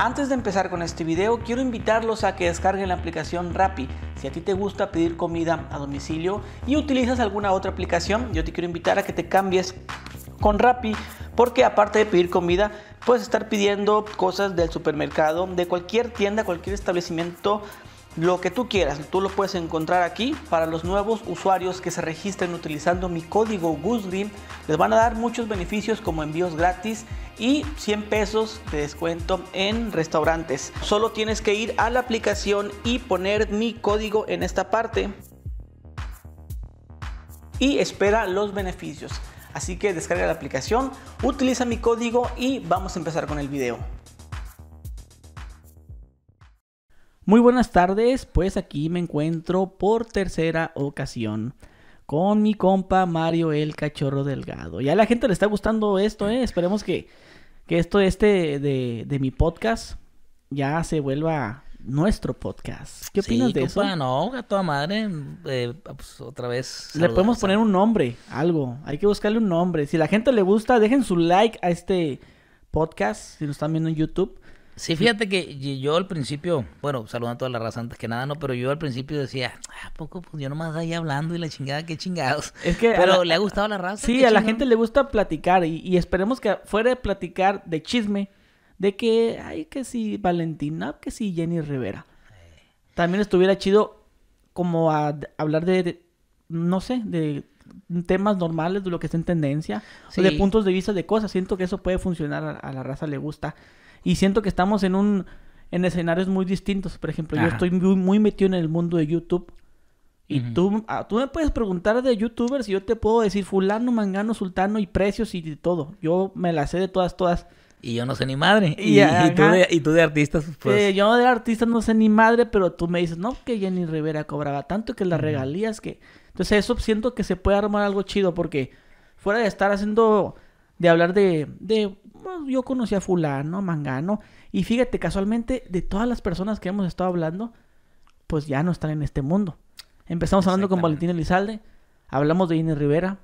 Antes de empezar con este video, quiero invitarlos a que descarguen la aplicación Rappi. Si a ti te gusta pedir comida a domicilio y utilizas alguna otra aplicación, yo te quiero invitar a que te cambies con Rappi porque aparte de pedir comida, puedes estar pidiendo cosas del supermercado, de cualquier tienda, cualquier establecimiento lo que tú quieras, tú lo puedes encontrar aquí. Para los nuevos usuarios que se registren utilizando mi código GooseGreen, les van a dar muchos beneficios como envíos gratis y 100 pesos de descuento en restaurantes. Solo tienes que ir a la aplicación y poner mi código en esta parte y espera los beneficios. Así que descarga la aplicación, utiliza mi código y vamos a empezar con el video. Muy buenas tardes, pues aquí me encuentro por tercera ocasión con mi compa Mario el Cachorro Delgado. Ya a la gente le está gustando esto, ¿eh? Esperemos que, que esto este de, de mi podcast ya se vuelva nuestro podcast. ¿Qué opinas sí, de compa, eso? No, a toda madre. Eh, pues, otra vez. Le podemos poner un nombre, algo. Hay que buscarle un nombre. Si la gente le gusta, dejen su like a este podcast. Si lo están viendo en YouTube, Sí, fíjate que yo al principio, bueno, saludando a toda la raza antes que nada, no, pero yo al principio decía, ah, ¿a poco? Pues yo nomás ahí hablando y la chingada, qué chingados. pero le ha gustado la raza. Sí, a la gente le gusta platicar y, esperemos que fuera de platicar de chisme, de que, ay, que si Valentina, que si Jenny Rivera. También estuviera chido como a, hablar de, no sé, de temas normales, de lo que está en tendencia, de puntos de vista de cosas. Siento que eso puede funcionar, a la raza le gusta. Y siento que estamos en un en escenarios muy distintos. Por ejemplo, yo estoy muy, metido en el mundo de YouTube. Y tú, ah, tú me puedes preguntar de youtubers y yo te puedo decir fulano, mangano, sultano y precios y de todo. Yo me la sé de todas, todas. Y yo no sé ni madre. Y, tú, de, artistas, pues... Eh, yo de artistas no sé ni madre, pero tú me dices, no, que Jenny Rivera cobraba tanto, que las regalías, que... Entonces eso siento que se puede armar algo chido porque fuera de estar haciendo, de hablar de yo conocí a fulano, a mangano. Y fíjate, casualmente, de todas las personas que hemos estado hablando, pues ya no están en este mundo. Empezamos hablando con Valentín Elizalde, hablamos de Inés Rivera.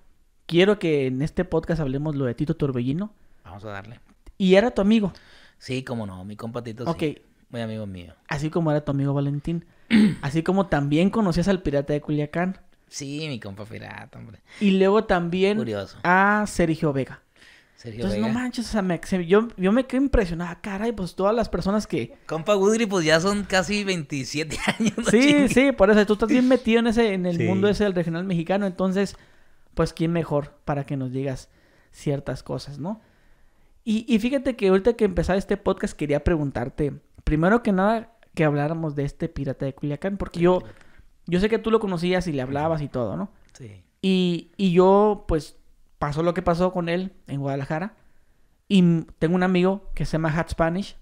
Quiero que en este podcast hablemos lo de Tito Torbellino. Vamos a darle. ¿Y era tu amigo? Sí, cómo no, mi compa Tito. Ok. Muy amigo mío. Así como era tu amigo Valentín. así como también conocías al pirata de Culiacán. Sí, mi compa pirata, hombre. Y luego también a Sergio Vega. Entonces, no manches, o sea, yo, me quedé impresionada, caray, pues todas las personas que... Compa Woodry, pues ya son casi 27 años. Sí, sí, por eso tú estás bien metido en ese, en el mundo ese del regional mexicano, entonces, pues quién mejor para que nos digas ciertas cosas, ¿no? Y, y fíjate que ahorita que empezaba este podcast quería preguntarte, primero que nada, que habláramos de este pirata de Culiacán, porque yo, yo sé que tú lo conocías y le hablabas y todo, ¿no? Sí. Y, y yo, pues, pasó lo que pasó con él en Guadalajara. Y tengo un amigo que se llama Hat Spanish.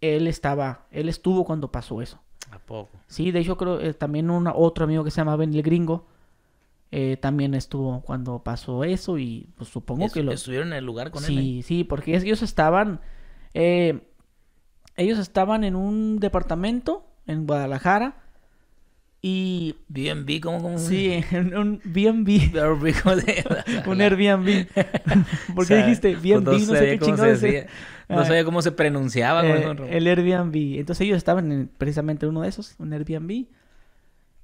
Él estaba, él estuvo cuando pasó eso. ¿A poco? Sí, de hecho creo eh, también un otro amigo que se llama Ben el Gringo. Eh, también estuvo cuando pasó eso y pues, supongo que lo... Estuvieron en el lugar con él. Sí, ¿eh? sí, porque ellos estaban... ellos estaban en un departamento en Guadalajara y. BNB, ¿cómo, Sí, un BNB. un Airbnb. ¿Por qué dijiste BNB? No, sé qué chingado se No ah. sabía cómo se pronunciaba. Eh, el Airbnb. Entonces ellos estaban en precisamente uno de esos, un Airbnb.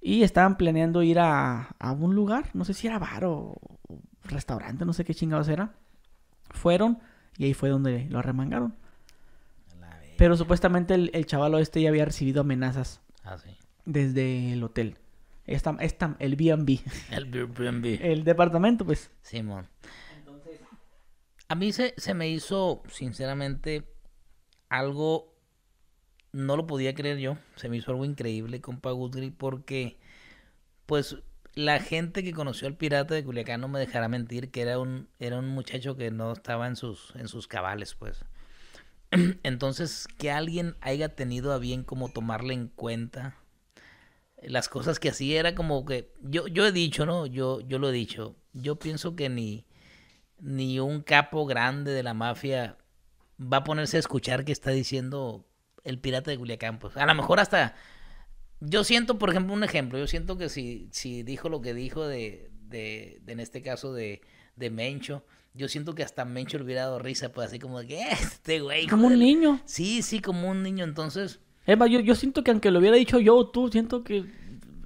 Y estaban planeando ir a, a un lugar, no sé si era bar o, restaurante, no sé qué chingados era. Fueron y ahí fue donde lo arremangaron. Pero supuestamente el, el chavalo este ya había recibido amenazas. Ah, sí desde el hotel. Esta, el B&B. El El departamento, pues. Simón. a mí se, se me hizo, sinceramente, algo... No lo podía creer yo. Se me hizo algo increíble, compa Guthrie, porque, pues, la gente que conoció al pirata de Culiacán no me dejará mentir que era un, era un muchacho que no estaba en sus, en sus cabales, pues. Entonces, que alguien haya tenido a bien como tomarle en cuenta las cosas que así era como que yo, yo he dicho, ¿no? Yo, yo lo he dicho. Yo pienso que ni, ni un capo grande de la mafia va a ponerse a escuchar que está diciendo el pirata de Culiacán. Pues a lo mejor hasta. Yo siento, por ejemplo, un ejemplo. Yo siento que si, si dijo lo que dijo de, de, en este caso de, de Mencho, yo siento que hasta Mencho le hubiera dado risa, pues así como de que este güey. Como un niño. Sí, sí, como un niño. Entonces, es yo, yo siento que aunque lo hubiera dicho yo tú, siento que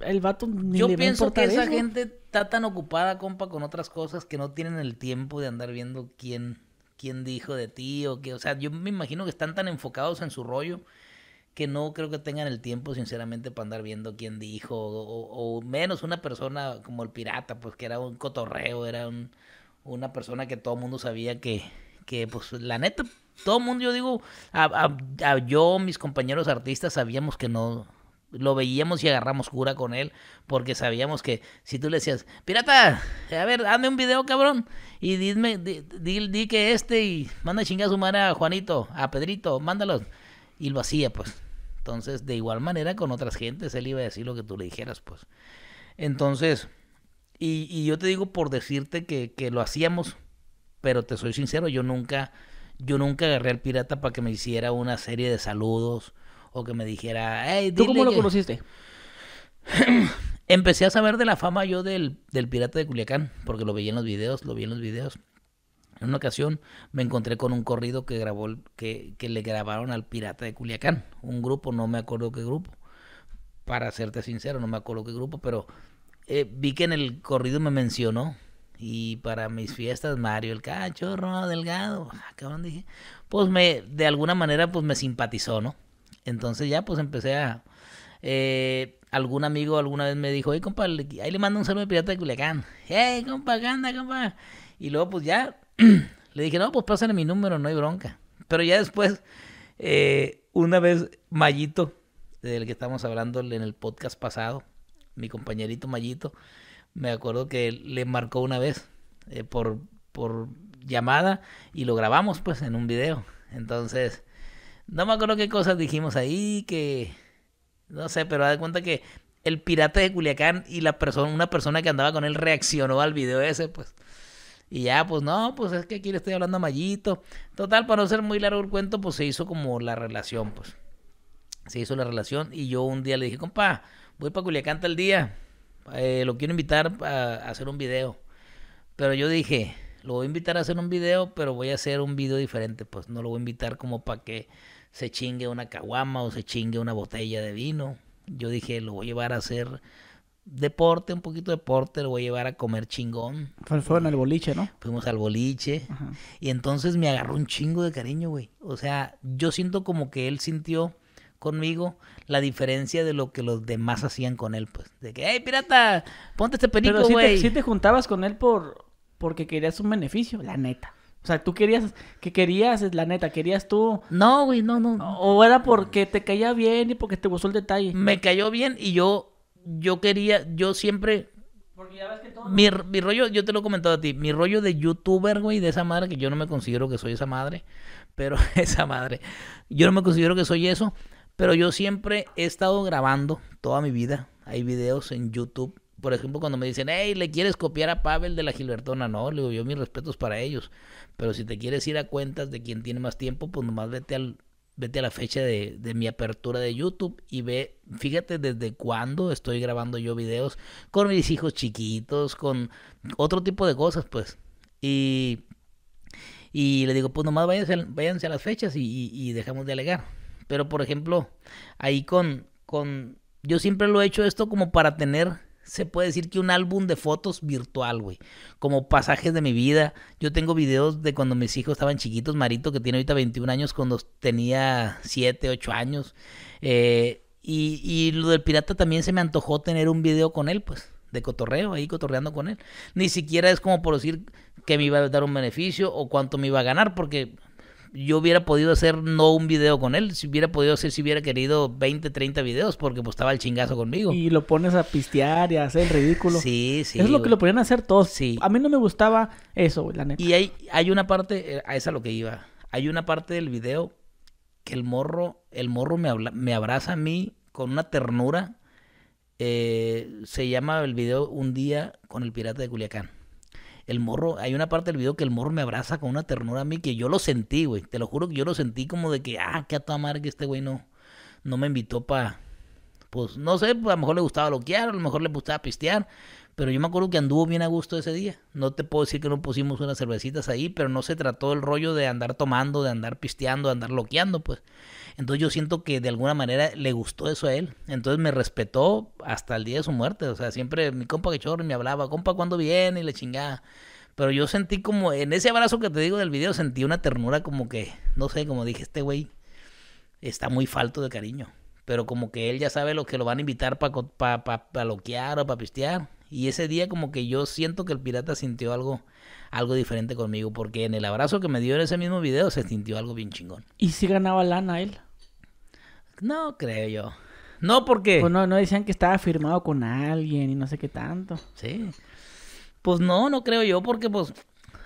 el vato ni Yo pienso que esa gente está tan ocupada, compa, con otras cosas que no tienen el tiempo de andar viendo quién, quién dijo de ti o qué. O sea, yo me imagino que están tan enfocados en su rollo que no creo que tengan el tiempo, sinceramente, para andar viendo quién dijo, o, menos una persona como el pirata, pues que era un cotorreo, era un, una persona que todo el mundo sabía que, que, pues la neta, todo el mundo, yo digo, yo, mis compañeros artistas, sabíamos que no, lo veíamos y agarramos cura con él, porque sabíamos que si tú le decías, pirata, a ver, hazme un video, cabrón, y dime, di, que este, y manda chingar a su madre a Juanito, a Pedrito, mándalos. Y lo hacía, pues. Entonces, de igual manera con otras gentes, él iba a decir lo que tú le dijeras, pues. Entonces, y, y yo te digo por decirte que, que lo hacíamos, pero te soy sincero, yo nunca yo nunca agarré al pirata para que me hiciera una serie de saludos o que me dijera, ¿tú cómo lo conociste? Empecé a saber de la fama yo del, pirata de Culiacán, porque lo veía en los videos, lo vi en los videos. En una ocasión me encontré con un corrido que grabó, que, que le grabaron al pirata de Culiacán, un grupo, no me acuerdo qué grupo. Para serte sincero, no me acuerdo qué grupo, pero eh, vi que en el corrido me mencionó y para mis fiestas, Mario el cachorro delgado. Ah, cabrón, dije. Pues me, de alguna manera, pues me simpatizó, ¿no? Entonces ya, pues empecé a. Eh, algún amigo alguna vez me dijo, hey, compa, ahí le mando un saludo de pirata de Culiacán. Hey, compa, ¿qué anda, compa? Y luego, pues ya, le dije, no, pues pásale mi número, no hay bronca. Pero ya después, eh, una vez, mallito del que estamos hablando en el podcast pasado, mi compañerito mallito me acuerdo que le marcó una vez eh, por, llamada y lo grabamos pues en un video. Entonces, no me acuerdo qué cosas dijimos ahí, que no sé, pero da cuenta que el pirata de Culiacán y la persona, una persona que andaba con él reaccionó al video ese, pues. Y ya, pues no, pues es que aquí le estoy hablando a Mayito. Total, para no ser muy largo el cuento, pues se hizo como la relación, pues. Se hizo la relación y yo un día le dije, compa, voy para Culiacán tal día eh, lo quiero invitar a, hacer un video. Pero yo dije, lo voy a invitar a hacer un video, pero voy a hacer un video diferente. Pues no lo voy a invitar como para que se chingue una caguama o se chingue una botella de vino. Yo dije, lo voy a llevar a hacer deporte, un poquito de deporte, lo voy a llevar a comer chingón. Fueron al boliche, ¿no? Fuimos al boliche. Y entonces me agarró un chingo de cariño, güey. O sea, yo siento como que él sintió conmigo la diferencia de lo que los demás hacían con él, pues. De que, hey, pirata, ponte este perico, güey. si te, juntabas con él por porque querías un beneficio, la neta. O sea, tú querías, que querías, la neta, querías tú. No, güey, no, no. O era porque te caía bien y porque te gustó el detalle. Me cayó bien y yo, yo quería, yo siempre. Porque ya ves que todo. Mi, mi rollo, yo te lo he comentado a ti, mi rollo de youtuber, güey, de esa madre, que yo no me considero que soy esa madre, pero esa madre. Yo no me considero que soy eso, pero yo siempre he estado grabando toda mi vida. Hay videos en YouTube. Por ejemplo, cuando me dicen, hey, ¿le quieres copiar a Pavel de la Gilbertona? No, le digo, yo mis respetos para ellos. Pero si te quieres ir a cuentas de quien tiene más tiempo, pues nomás vete al, vete a la fecha de, mi apertura de YouTube y ve, fíjate desde cuándo estoy grabando yo videos con mis hijos chiquitos, con otro tipo de cosas, pues. Y, y le digo, pues nomás váyanse, a las fechas y dejamos de alegar. Pero por ejemplo, ahí con, con... Yo siempre lo he hecho esto como para tener se puede decir que un álbum de fotos virtual, güey. Como pasajes de mi vida. Yo tengo videos de cuando mis hijos estaban chiquitos. Marito, que tiene ahorita 21 años, cuando tenía 7, 8 años. Eh, y, y, lo del pirata también se me antojó tener un video con él, pues. De cotorreo, ahí cotorreando con él. Ni siquiera es como por decir que me iba a dar un beneficio o cuánto me iba a ganar, porque yo hubiera podido hacer no un video con él, si hubiera podido hacer, si hubiera querido 20, 30 videos, porque pues estaba el chingazo conmigo. Y lo pones a pistear y a hacer ridículo. Sí, sí. es lo que lo podían hacer todos. Sí. A mí no me gustaba eso, la neta. Y hay, hay una parte, eh, a esa lo que iba, hay una parte del video que el morro, el morro me, habla, me abraza a mí con una ternura. Eh, se llama el video Un día con el pirata de Culiacán el morro, hay una parte del video que el morro me abraza con una ternura a mí que yo lo sentí, güey. Te lo juro que yo lo sentí como de que, ah, qué a toda que este güey no, no me invitó para. Pues no sé, a lo mejor le gustaba loquear, a lo mejor le gustaba pistear, pero yo me acuerdo que anduvo bien a gusto ese día. No te puedo decir que no pusimos unas cervecitas ahí, pero no se trató el rollo de andar tomando, de andar pisteando, de andar loqueando, pues. Entonces yo siento que de alguna manera le gustó eso a él. Entonces me respetó hasta el día de su muerte. O sea, siempre mi compa que chorro me hablaba, compa, ¿cuándo viene? Y le chingaba. Pero yo sentí como, en ese abrazo que te digo del video, sentí una ternura como que, no sé, como dije, este güey está muy falto de cariño. Pero como que él ya sabe lo que lo van a invitar para pa, loquear o para pistear. Y ese día como que yo siento que el pirata sintió algo, algo diferente conmigo, porque en el abrazo que me dio en ese mismo video se sintió algo bien chingón. ¿Y si ganaba lana él? No creo yo. No, porque... Pues no, no decían que estaba firmado con alguien y no sé qué tanto. Sí. Pues no, no creo yo, porque pues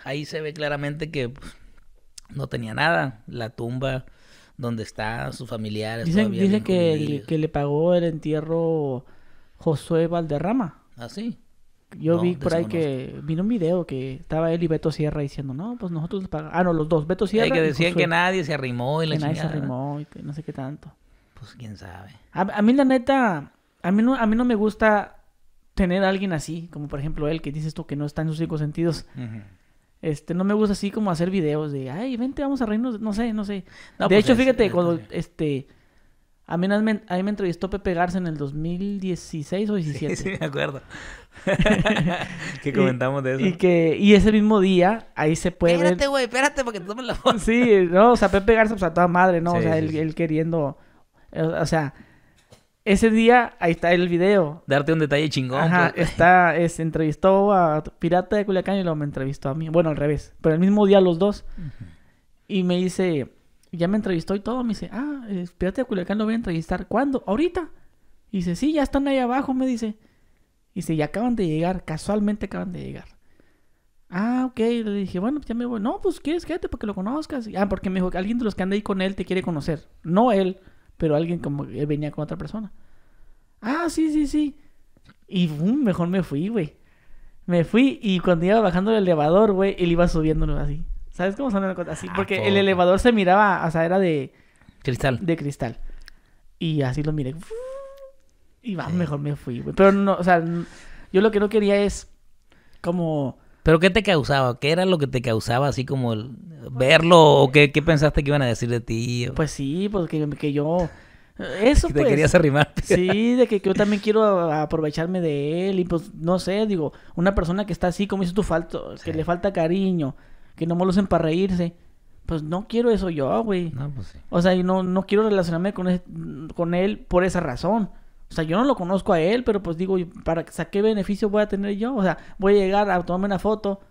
ahí se ve claramente que pues, no tenía nada. La tumba donde está, sus familiares. Dicen, dice que, que, le pagó el entierro Josué Valderrama. ¿Ah, sí? Yo vi por ahí que vino un video que estaba él y Beto Sierra diciendo, no, pues nosotros pagamos. Ah, no, los dos, Beto Sierra. Hay que decían que nadie se arrimó y la Que nadie se arrimó y no sé qué tanto. Pues quién sabe. A, mí, la neta, a mí, no, a mí no me gusta tener a alguien así, como por ejemplo él, que dice esto que no está en sus cinco sentidos. Este, no me gusta así como hacer videos de, ay, vente, vamos a reírnos, no sé, no sé. de pues hecho, fíjate, cuando, este a mí, me, entrevistó Pepe Garza en el 2016 o 2017. Sí, sí me acuerdo. que comentamos de eso. Y que y ese mismo día, ahí se puede espérate, güey, espérate, porque tú me la foto. Sí, no, o sea, Pepe Garza, pues a toda madre, ¿no? o sea, él, queriendo... Eh, o sea, ese día, ahí está el video. Darte un detalle chingón. Ajá, pues. está, es, entrevistó a Pirata de Culiacán y lo me entrevistó a mí. Bueno, al revés, pero el mismo día los dos. Y me dice ya me entrevistó y todo. Me dice, ah, espérate, a Culiacán lo voy a entrevistar. ¿Cuándo? ¿Ahorita? Y dice, sí, ya están ahí abajo, me dice. Y dice, ya acaban de llegar, casualmente acaban de llegar. Ah, ok. Le dije, bueno, pues ya me voy. No, pues quieres, quédate para que lo conozcas. Ah, porque me dijo que alguien de los que anda ahí con él te quiere conocer. No él, pero alguien como él venía con otra persona. Ah, sí, sí, sí. Y boom, mm, mejor me fui, güey. Me fui y cuando iba bajando el elevador, güey, él iba subiéndolo así. ¿Sabes cómo son Así, ah, porque el elevador se miraba, o sea, era de... Cristal. De cristal. Y así lo miré. Y va, mejor me fui, güey. Pero no, o sea, yo lo que no quería es como... ¿Pero qué te causaba? ¿Qué era lo que te causaba así como el verlo? ¿O qué, qué pensaste que iban a decir de ti? Pues sí, porque pues que yo... Eso te querías pues, arrimar. Sí, de que, yo también quiero aprovecharme de él. Y pues, no sé, digo, una persona que está así, como hizo tu falta que le falta cariño, que no me lo para reírse. Pues no quiero eso yo, güey. Pues o sea, yo no, no quiero relacionarme con, con él por esa razón. O sea, yo no lo conozco a él, pero pues digo, ¿para qué beneficio voy a tener yo? O sea, voy a llegar a tomarme una foto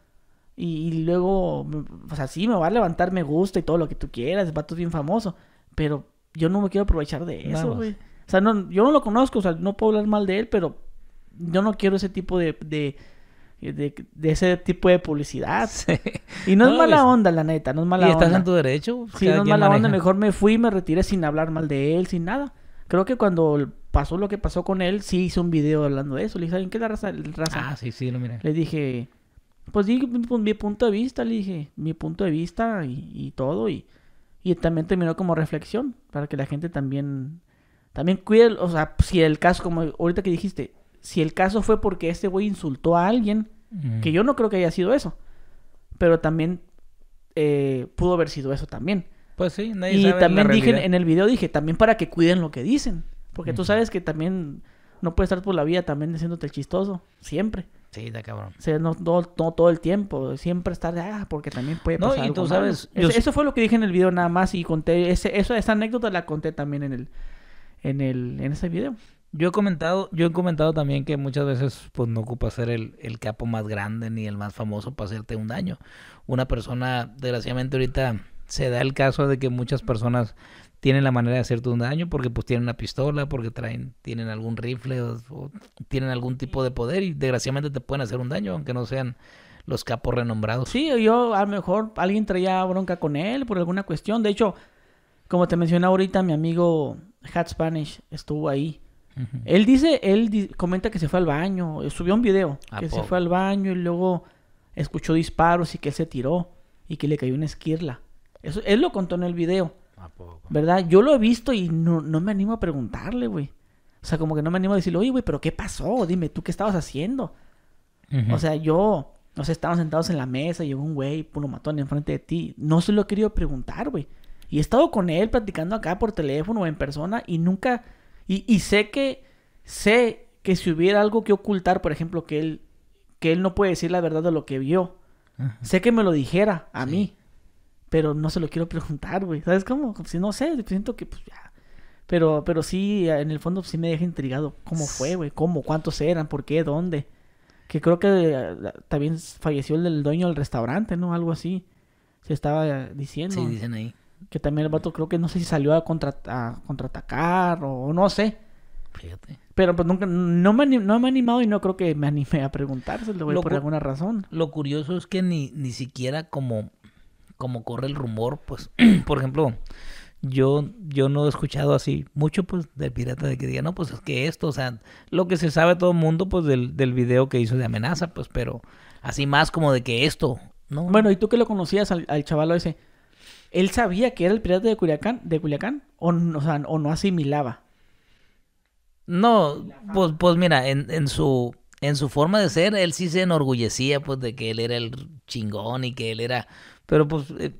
y, luego, o sea, sí, me va a levantar me gusta y todo lo que tú quieras, el vato es bien famoso, pero yo no me quiero aprovechar de eso, güey. O sea, yo no lo conozco, o sea, no puedo hablar mal de él, pero yo no quiero ese tipo de, de, ese tipo de publicidad. Y no, es mala onda, la neta, no es mala onda. estás en tu derecho. Sí, no es mala onda, mejor me fui y me retiré sin hablar mal de él, sin nada. Creo que cuando pasó lo que pasó con él, sí hice un video hablando de eso. Le dije, ¿en qué la raza, raza? Ah, sí, sí, lo miré. Le dije, pues di pues, mi, punto de vista, le dije, mi punto de vista y, todo. Y, y también terminó como reflexión, para que la gente también, también cuide, o sea, si el caso, como ahorita que dijiste, si el caso fue porque este güey insultó a alguien, que yo no creo que haya sido eso, pero también eh, pudo haber sido eso también. Pues sí, nadie y también dije en el video dije también para que cuiden lo que dicen, porque tú sabes que también no puedes estar por la vida también diciéndote chistoso siempre. Sí, da cabrón. no, todo el tiempo, siempre estar, de, ah, porque también puede pasar. No, y tú sabes. Eso, fue lo que dije en el video nada más y conté, ese, eso, esa anécdota la conté también en el, en el, en ese video. Yo he comentado, yo he comentado también que muchas veces pues no ocupa ser el, capo más grande ni el más famoso para hacerte un daño. Una persona, desgraciadamente ahorita se da el caso de que muchas personas tienen la manera de hacerte un daño porque pues tienen una pistola, porque traen, tienen algún rifle o, tienen algún tipo de poder y desgraciadamente te pueden hacer un daño aunque no sean los capos renombrados. Sí, yo a lo mejor alguien traía bronca con él por alguna cuestión. De hecho, como te mencionaba ahorita, mi amigo Hat Spanish estuvo ahí él dice, él comenta que se fue al baño, eh, subió un video, que se fue al baño y luego escuchó disparos y que él se tiró y que le cayó una esquirla. Eso, él lo contó en el video. ¿Verdad? Yo lo he visto y no, me animo a preguntarle, güey. O sea, como que no me animo a decirle, oye, güey, pero ¿qué pasó? Dime, ¿tú qué estabas haciendo? O sea, yo, no sé, estábamos sentados en la mesa, llegó un güey, puro matón enfrente de ti. No se lo he querido preguntar, güey. Y he estado con él platicando acá por teléfono o en persona y nunca y, sé que, sé que si hubiera algo que ocultar, por ejemplo, que él, que él no puede decir la verdad de lo que vio, sé que me lo dijera a mí, pero no se lo quiero preguntar, güey. ¿Sabes cómo? Si no sé, siento que pues ya. Pero, pero sí, en el fondo pues, sí me deja intrigado. ¿Cómo fue, güey? ¿Cómo? ¿Cuántos eran? ¿Por qué? ¿Dónde? Que creo que eh, también falleció el, el dueño del restaurante, ¿no? Algo así. Se estaba eh, diciendo. Sí, dicen ahí. Que también el vato creo que no sé si salió a, contra, a contraatacar o no sé. Fíjate. Pero pues nunca, no me, no me animado y no creo que me animé a preguntárselo, por alguna razón. Lo curioso es que ni, ni siquiera como, como corre el rumor, pues, por ejemplo, yo, yo no he escuchado así mucho, pues, del pirata de que diga, no, pues es que esto, o sea, lo que se sabe todo el mundo, pues, del, del video que hizo de amenaza, pues, pero así más como de que esto, ¿no? Bueno, ¿y tú que lo conocías al, al chaval ese? él sabía que era el pirata de Culiacán, de Culiacán o, no asimilaba. No, pues, pues mira, en, su, en su forma de ser, él sí se enorgullecía pues de que él era el chingón y que él era... Pero pues eh,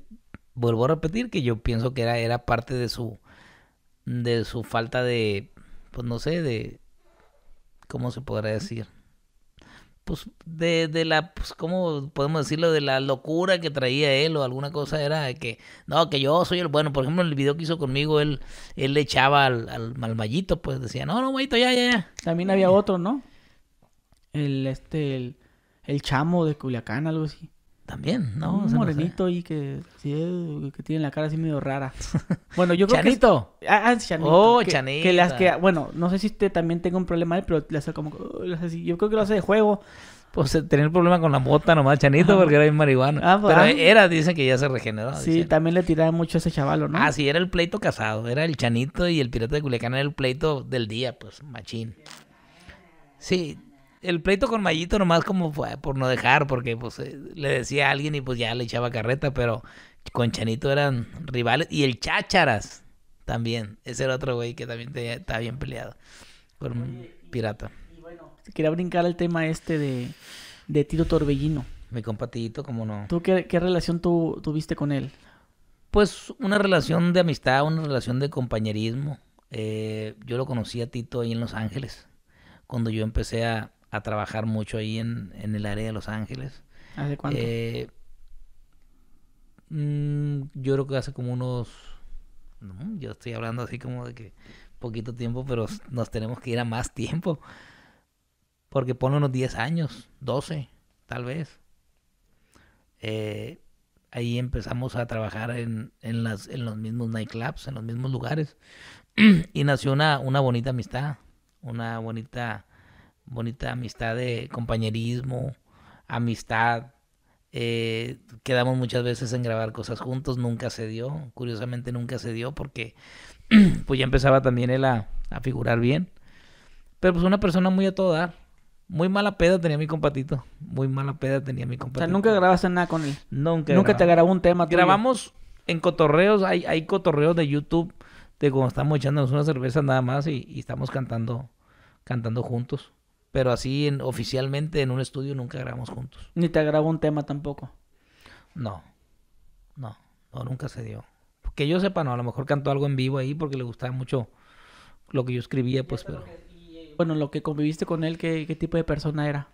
vuelvo a repetir que yo pienso que era, era parte de su, de su falta de, pues no sé, de... ¿Cómo se podrá decir? pues, de, la, pues, ¿cómo podemos decirlo? De la locura que traía él o alguna cosa era que, no, que yo soy el bueno. Por ejemplo, en el video que hizo conmigo, él, él le echaba al, al, pues decía, no, no, güeyito, ya, ya, ya. También había otro, ¿no? El, este, el, el chamo de Culiacán, algo así también, ¿no? Un morenito y eh, que, tiene la cara así medio rara. Bueno, yo creo que... ¿Chanito? Ah, ah Chanito. Oh, Chanito. Bueno, no sé si usted también tenga un problema él, pero le hace como... Uh, yo creo que lo hace de juego. Pues eh, tener problema con la mota nomás, Chanito, ah, porque era bien marihuana. Ah, pues, pero ah. era, dicen que ya se regeneró. Sí, también le tiraba mucho a ese chaval, ¿no? Ah, sí, era el pleito casado. Era el Chanito y el pirata de Culiacán era el pleito del día, pues, machín. Sí, el pleito con Mayito nomás como fue por no dejar, porque pues eh, le decía a alguien y pues ya le echaba carreta, pero con Chanito eran rivales. Y el Chácharas también. Ese era otro güey que también estaba bien peleado con un pirata. Y, bueno, quería brincar el tema este de, de Tito Torbellino. Mi compatito, como no. ¿Tú qué, relación tuviste con él? Pues una relación de amistad, una relación de compañerismo. Eh, yo lo conocí a Tito ahí en Los Ángeles, cuando yo empecé a, a trabajar mucho ahí en, el área de Los Ángeles. ¿Hace cuánto? Eh, mm, yo creo que hace como unos... yo estoy hablando así como de que poquito tiempo, pero nos tenemos que ir a más tiempo. Porque pone unos 10 años, 12, tal vez. Eh, ahí empezamos a trabajar en, los mismos nightclubs, en los mismos lugares. y nació una, una bonita amistad, una bonita bonita amistad de compañerismo, amistad. Eh, quedamos muchas veces en grabar cosas juntos, nunca se dio, curiosamente nunca se dio porque pues ya empezaba también él a, a figurar bien. Pero pues una persona muy a todo dar. Muy mala peda tenía mi compatito. Muy mala peda tenía mi compatito. O sea, nunca grabaste nada con él. Nunca. Nunca te grabó un tema. Grabamos en cotorreos. Hay, cotorreos de YouTube de cuando estamos echándonos una cerveza nada más y, y estamos cantando, cantando juntos. Pero así en, oficialmente en un estudio nunca grabamos juntos. Ni te grabó un tema tampoco. No. No, no, nunca se dio. Que yo sepa, no, a lo mejor cantó algo en vivo ahí porque le gustaba mucho lo que yo escribía, pues, pero... Eh, bueno, lo que conviviste con él, ¿qué, qué tipo de persona era?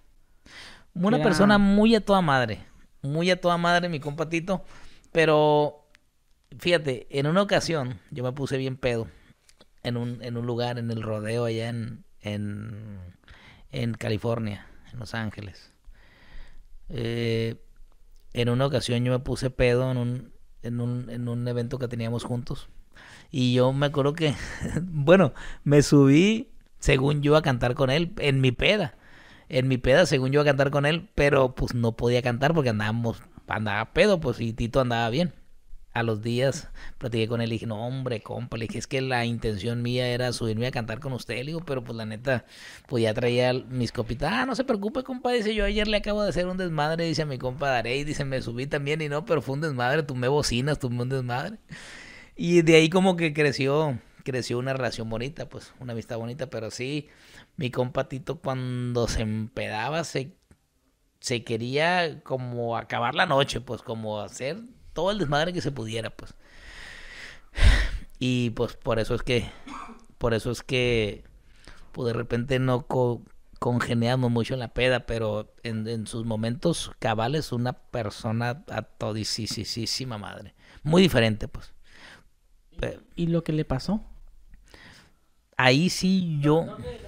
Una persona muy a toda madre, muy a toda madre, mi compatito, pero fíjate, en una ocasión yo me puse bien pedo en un, lugar, en el rodeo allá en en California, en Los Ángeles. Eh, en una ocasión yo me puse pedo en un, en un, en un evento que teníamos juntos. Y yo me acuerdo que, bueno, me subí, según yo, a cantar con él, en mi peda. En mi peda, según yo, a cantar con él, pero pues no podía cantar porque andábamos, andaba pedo, pues, y Tito andaba bien a los días platiqué con él y dije, no hombre, compa, le dije, es que la intención mía era subirme a cantar con usted, le digo, pero pues la neta, pues ya traía mis copitas, ah, no se preocupe, compa, dice, yo ayer le acabo de hacer un desmadre, dice a mi compa y dice, me subí también y no, pero fue un desmadre, tú me bocinas, tú un desmadre. Y de ahí como que creció, creció una relación bonita, pues, una amistad bonita, pero sí, mi compa Tito cuando se empedaba, se, se quería como acabar la noche, pues como hacer todo el desmadre que se pudiera, pues. Y pues por eso es que, por eso es que, pues de repente no congeneamos congeniamos mucho en la peda, pero en, sus momentos cabales una persona a todisísima madre. Muy diferente, pues. ¿Y lo que le pasó? Ahí sí yo... él?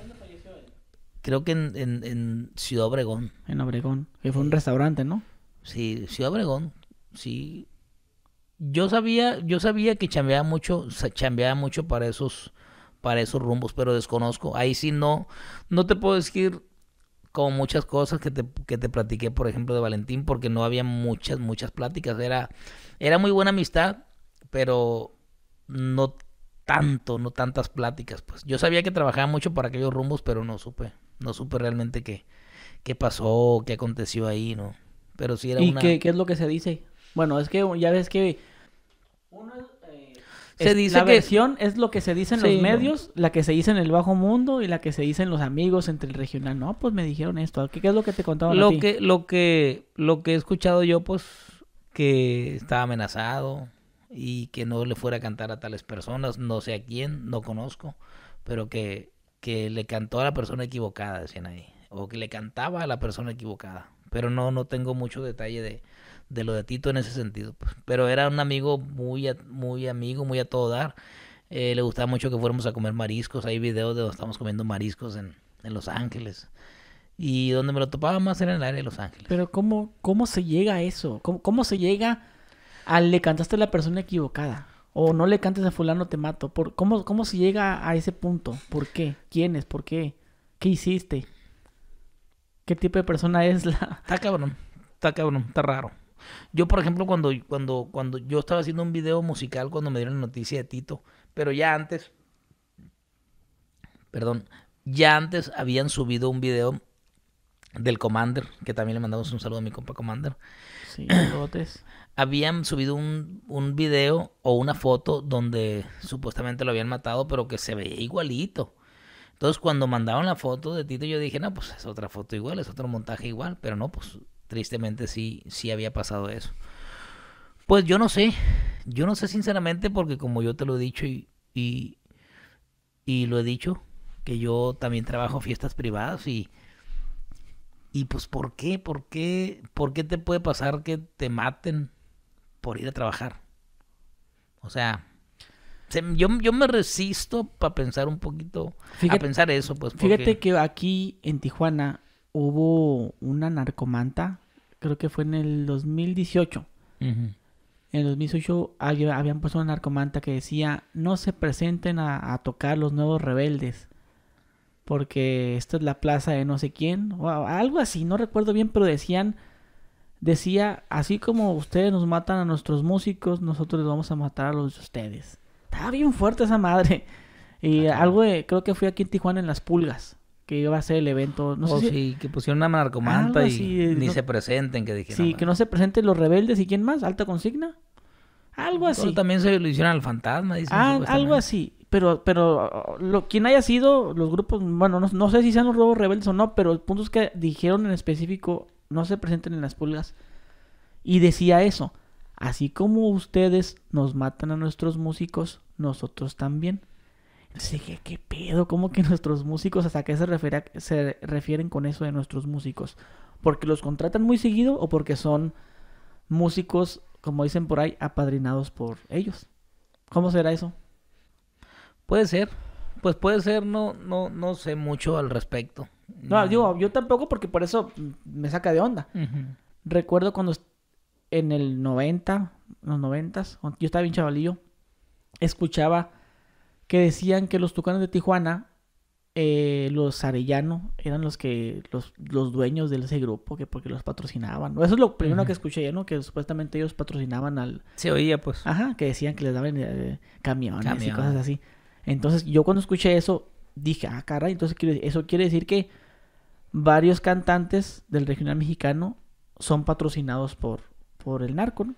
Creo que en, Ciudad Obregón. En Obregón. Que fue un restaurante, ¿no? Sí, Ciudad Obregón. Sí, yo sabía, yo sabía que chambeaba mucho, chambeaba mucho para esos, para esos rumbos, pero desconozco. Ahí sí no, no te puedo decir como muchas cosas que te, que te platiqué, por ejemplo, de Valentín, porque no había muchas, muchas pláticas. Era, era muy buena amistad, pero no tanto, no tantas pláticas. Pues yo sabía que trabajaba mucho para aquellos rumbos, pero no supe, no supe realmente qué, qué pasó, qué aconteció ahí, ¿no? Pero sí era ¿Y qué, qué es lo que se dice? Bueno, es que ya ves que uno eh, se la es lo que se dice en los medios, la que se dice en el bajo mundo y la que se dice en los amigos entre el regional. No, pues me dijeron esto. ¿Qué, es lo que te contaba lo que lo que lo que he escuchado yo pues que estaba amenazado y que no le fuera a cantar a tales personas, no sé a quién, no conozco, pero que que le cantó a la persona equivocada, decían ahí, o que le cantaba a la persona equivocada, pero no no tengo mucho detalle de de lo de Tito en ese sentido. Pues. Pero era un amigo muy, muy amigo, muy a todo dar. Eh, le gustaba mucho que fuéramos a comer mariscos. Hay videos de donde estamos comiendo mariscos en, Los Ángeles. Y donde me lo topaba más era en el área de Los Ángeles. Pero ¿cómo, cómo se llega a eso? ¿Cómo, cómo se llega al le cantaste a la persona equivocada? O no le cantes a fulano, te mato. cómo, ¿Cómo se llega a ese punto? ¿Por qué? ¿Quién es? ¿Por qué? ¿Qué hiciste? ¿Qué tipo de persona es la...? Está cabrón. Está cabrón. Está raro. Yo, por ejemplo, cuando, cuando, cuando yo estaba haciendo un video musical, cuando me dieron la noticia de Tito, pero ya antes, perdón, ya antes habían subido un video del Commander, que también le mandamos un saludo a mi compa Commander. Sí, habían subido un, un video o una foto donde supuestamente lo habían matado, pero que se veía igualito. Entonces, cuando mandaron la foto de Tito, yo dije, no, pues es otra foto igual, es otro montaje igual, pero no, pues tristemente sí, sí había pasado eso. Pues yo no sé, yo no sé sinceramente porque como yo te lo he dicho y, y, lo he dicho, que yo también trabajo fiestas privadas y, y pues ¿por qué? ¿Por qué? ¿Por qué te puede pasar que te maten por ir a trabajar? O sea, yo, me resisto para pensar un poquito, a pensar eso. pues Fíjate que aquí en Tijuana hubo una narcomanta creo que fue en el 2018. En el 2018 habían puesto una narcomanta que decía, no se presenten a, tocar los nuevos rebeldes, porque esta es la plaza de no sé quién, o algo así, no recuerdo bien, pero decían, decía, así como ustedes nos matan a nuestros músicos, nosotros les vamos a matar a los de ustedes. Estaba bien fuerte esa madre. Y ah, algo de, creo que fue aquí en Tijuana en las pulgas que iba a ser el evento. No sé oh, sí, que pusieron una narcomanta y ni se presenten, que dijeron. Sí, que no se presenten los rebeldes y quién más, alta consigna. Algo así. Pero también se lo hicieron al fantasma, ah, algo así. Pero, pero quien haya sido, los grupos, bueno, no, no sé si sean los robos rebeldes o no, pero el punto es que dijeron en específico, no se presenten en las pulgas. Y decía eso, así como ustedes nos matan a nuestros músicos, nosotros también. Así que, ¿qué pedo? ¿Cómo que nuestros músicos, hasta qué se, refiere, se refieren con eso de nuestros músicos? ¿Porque los contratan muy seguido o porque son músicos, como dicen por ahí, apadrinados por ellos? ¿Cómo será eso? Puede ser, pues puede ser, no, no, no sé mucho al respecto. No, yo tampoco porque por eso me saca de onda. Recuerdo cuando en el 90, los noventas, yo estaba bien chavalillo, escuchaba que decían que los Tucanes de Tijuana, eh, los Arellano, eran los que los, los, dueños de ese grupo, que porque los patrocinaban. Eso es lo primero que escuché, ¿no? Que supuestamente ellos patrocinaban al... Se oía, pues. Ajá, que decían que les daban eh, camiones y cosas así. Entonces, yo cuando escuché eso, dije, ah, caray, entonces eso quiere decir que varios cantantes del regional mexicano son patrocinados por, por el narco, ¿no?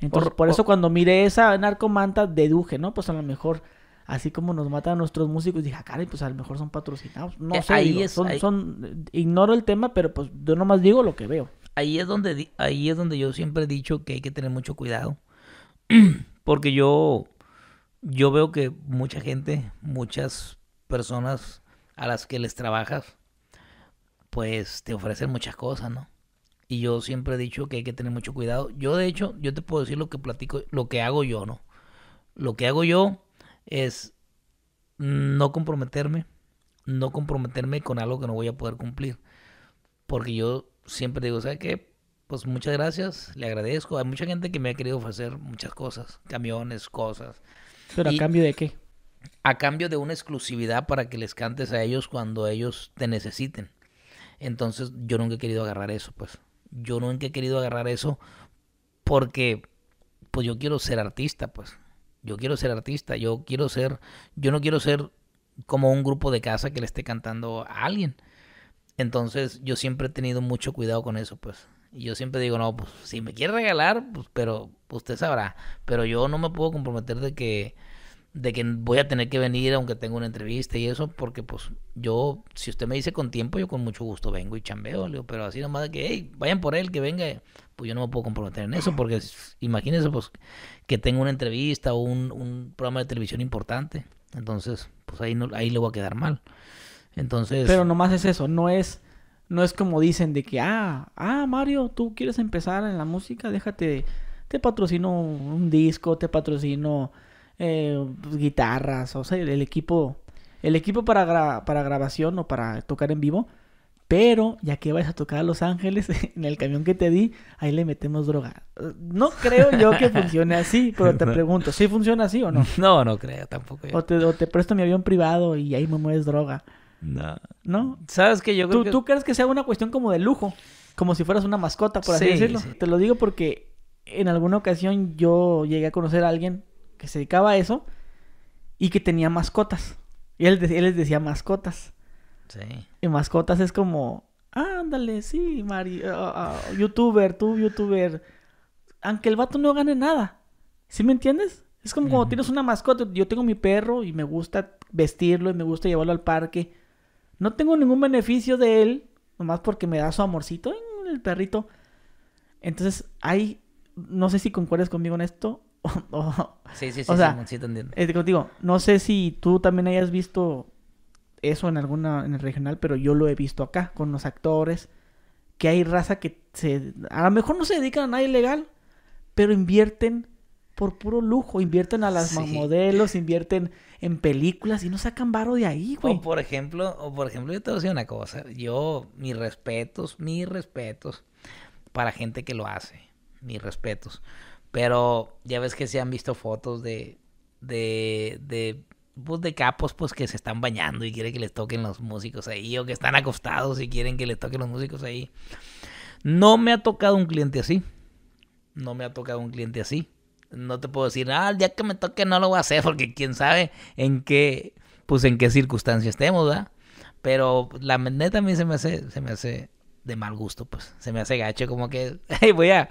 Entonces, por eso cuando miré esa narcomanta, deduje, ¿no? Pues a lo mejor así como nos matan a nuestros músicos, dije, ah, caray, pues a lo mejor son patrocinados. No eh, sé, ahí es, son, ignoro el tema, pero pues yo nomás digo lo que veo. Ahí es donde, ahí es donde yo siempre he dicho que hay que tener mucho cuidado. Porque yo, yo veo que mucha gente, muchas personas a las que les trabajas, pues te ofrecen muchas cosas, ¿no? Y yo siempre he dicho que hay que tener mucho cuidado. Yo, de hecho, yo te puedo decir lo que platico, lo que hago yo, ¿no? Lo que hago yo es no comprometerme, no comprometerme con algo que no voy a poder cumplir. Porque yo siempre digo, ¿sabes qué? Pues muchas gracias, le agradezco. Hay mucha gente que me ha querido ofrecer muchas cosas, camiones, cosas. ¿Pero a cambio de qué? A cambio de una exclusividad para que les cantes a ellos cuando ellos te necesiten. Entonces yo nunca he querido agarrar eso, pues. Yo nunca he querido agarrar eso porque pues yo quiero ser artista, pues yo quiero ser artista, yo quiero ser, yo no quiero ser como un grupo de casa que le esté cantando a alguien. Entonces yo siempre he tenido mucho cuidado con eso, pues. Y yo siempre digo, no, pues si me quiere regalar, pues, pero usted sabrá. Pero yo no me puedo comprometer de que de que voy a tener que venir aunque tenga una entrevista y eso, porque pues yo, si usted me dice con tiempo, yo con mucho gusto vengo y chambeo, pero así nomás de que, hey, vayan por él, que venga, pues yo no me puedo comprometer en eso, porque imagínese pues que tengo una entrevista o un, programa de televisión importante, entonces pues ahí, no, ahí le voy a quedar mal. Entonces... Pero nomás es eso, no es no es como dicen de que, ah, ah, Mario, tú quieres empezar en la música, déjate, te patrocino un disco, te patrocino eh, pues, guitarras, o sea, el, equipo, el equipo para, para grabación o para tocar en vivo. Pero ya que vas a tocar a Los Ángeles en el camión que te di, ahí le metemos droga. No creo yo que funcione así, pero te pregunto, ¿sí funciona así o no? No, no creo tampoco. O, te, presto mi avión privado y ahí me mueves droga. No. ¿No? ¿Sabes que yo ¿Tú, crees que sea una cuestión como de lujo? Como si fueras una mascota, por así decirlo. Te lo digo porque en alguna ocasión yo llegué a conocer a alguien que se dedicaba a eso y que tenía mascotas. Y él, les decía mascotas. Sí. Y mascotas es como, ándale, sí, Mari, ah, ah, ah, youtuber, tú, youtuber. Aunque el vato no gane nada. ¿Sí me entiendes? Es como cuando tienes una mascota. Yo tengo mi perro y me gusta vestirlo y me gusta llevarlo al parque. No tengo ningún beneficio de él, nomás porque me da su amorcito en el perrito. Entonces, hay, no sé si concuerdas conmigo en esto, sí, sí, sí, sí, entiendo. Eh, contigo, no sé si tú también hayas visto eso en alguna, en el regional, pero yo lo he visto acá, con los actores, que hay raza que se, a lo mejor no se dedican a nada ilegal, pero invierten por puro lujo, invierten a las modelos, invierten en películas y no sacan varo de ahí, güey. O por ejemplo, o por ejemplo, yo te voy a decir una cosa, yo, mis respetos, mis respetos para gente que lo hace, mis respetos. Pero ya ves que se han visto fotos de, de, de, pues de capos pues que se están bañando y quieren que les toquen los músicos ahí o que están acostados y quieren que les toquen los músicos ahí. No me ha tocado un cliente así. No me ha tocado un cliente así. No te puedo decir, ah, el día que me toque no lo voy a hacer porque quién sabe en qué, pues en qué circunstancia estemos, ¿verdad? Pero la neta a mí se me hace, se me hace de mal gusto, pues. Se me hace gacho como que, voy a,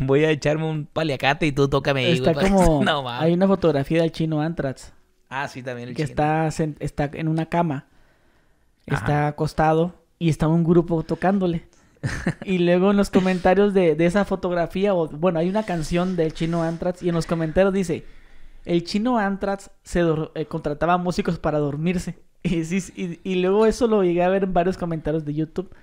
voy a echarme un paliacate y tú tócame. Está como... hay una fotografía del chino Antrax. Ah, sí, también el que chino. Está, está en una cama. Está acostado y está un grupo tocándole. y luego en los comentarios de, esa fotografía, o, bueno, hay una canción del chino Antrax y en los comentarios dice, el chino Antrax se eh, contrataba músicos para dormirse. Y, luego eso lo llegué a ver en varios comentarios de YouTube.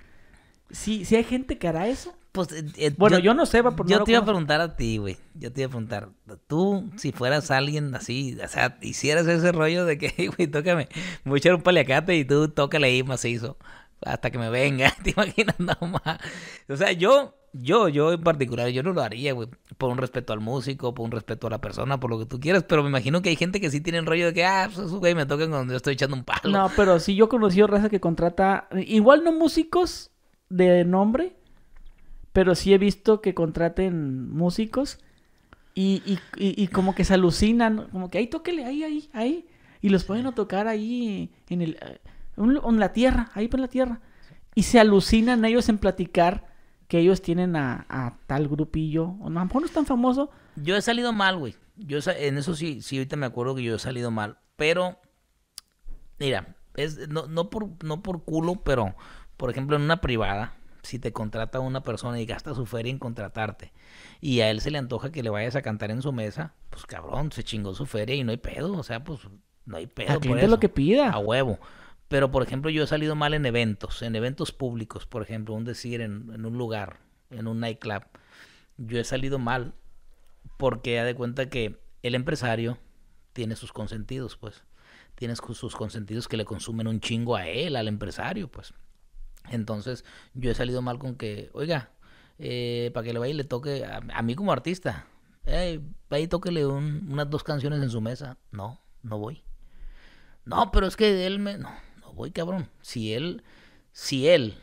Sí, sí hay gente que hará eso. Pues, eh, eh, bueno, yo, no sé, va Yo te iba a preguntar a ti, güey. Yo te iba a preguntar, tú, si fueras alguien así, o sea, hicieras ese rollo de que, güey, tócame, me voy a echar un paliacate y tú tócale ahí macizo, hasta que me venga, te imaginas más, O sea, yo, yo, yo en particular, yo no lo haría, güey, por un respeto al músico, por un respeto a la persona, por lo que tú quieras, pero me imagino que hay gente que sí tiene el rollo de que, ah, pues, güey, me tocan cuando yo estoy echando un palo. No, pero si yo he conocido raza que contrata, igual no músicos de nombre, pero sí he visto que contraten músicos y, y, como que se alucinan, como que ahí tóquele, ahí, ahí, ahí. Y los ponen a tocar ahí en, el, en la tierra, ahí por la tierra. Y se alucinan ellos en platicar que ellos tienen a, tal grupillo. O no, no es tan famoso. Yo he salido mal, güey. Yo en eso sí, sí, ahorita me acuerdo que yo he salido mal. Pero, mira, es, no, no, por, no por culo, pero, por ejemplo, en una privada, si te contrata una persona y gasta su feria en contratarte y a él se le antoja que le vayas a cantar en su mesa, pues cabrón, se chingó su feria y no hay pedo, o sea, pues no hay pedo. lo que pida. A huevo. Pero, por ejemplo, yo he salido mal en eventos, en eventos públicos, por ejemplo, un decir en, un lugar, en un nightclub. Yo he salido mal porque ha de cuenta que el empresario tiene sus consentidos, pues. Tiene sus consentidos que le consumen un chingo a él, al empresario, pues. Entonces yo he salido mal con que, oiga, eh, para que le vaya y le toque, a, mí como artista, vaya y tóquele unas dos canciones en su mesa. No, no voy. No, pero es que él me... No, no voy, cabrón. Si él, si él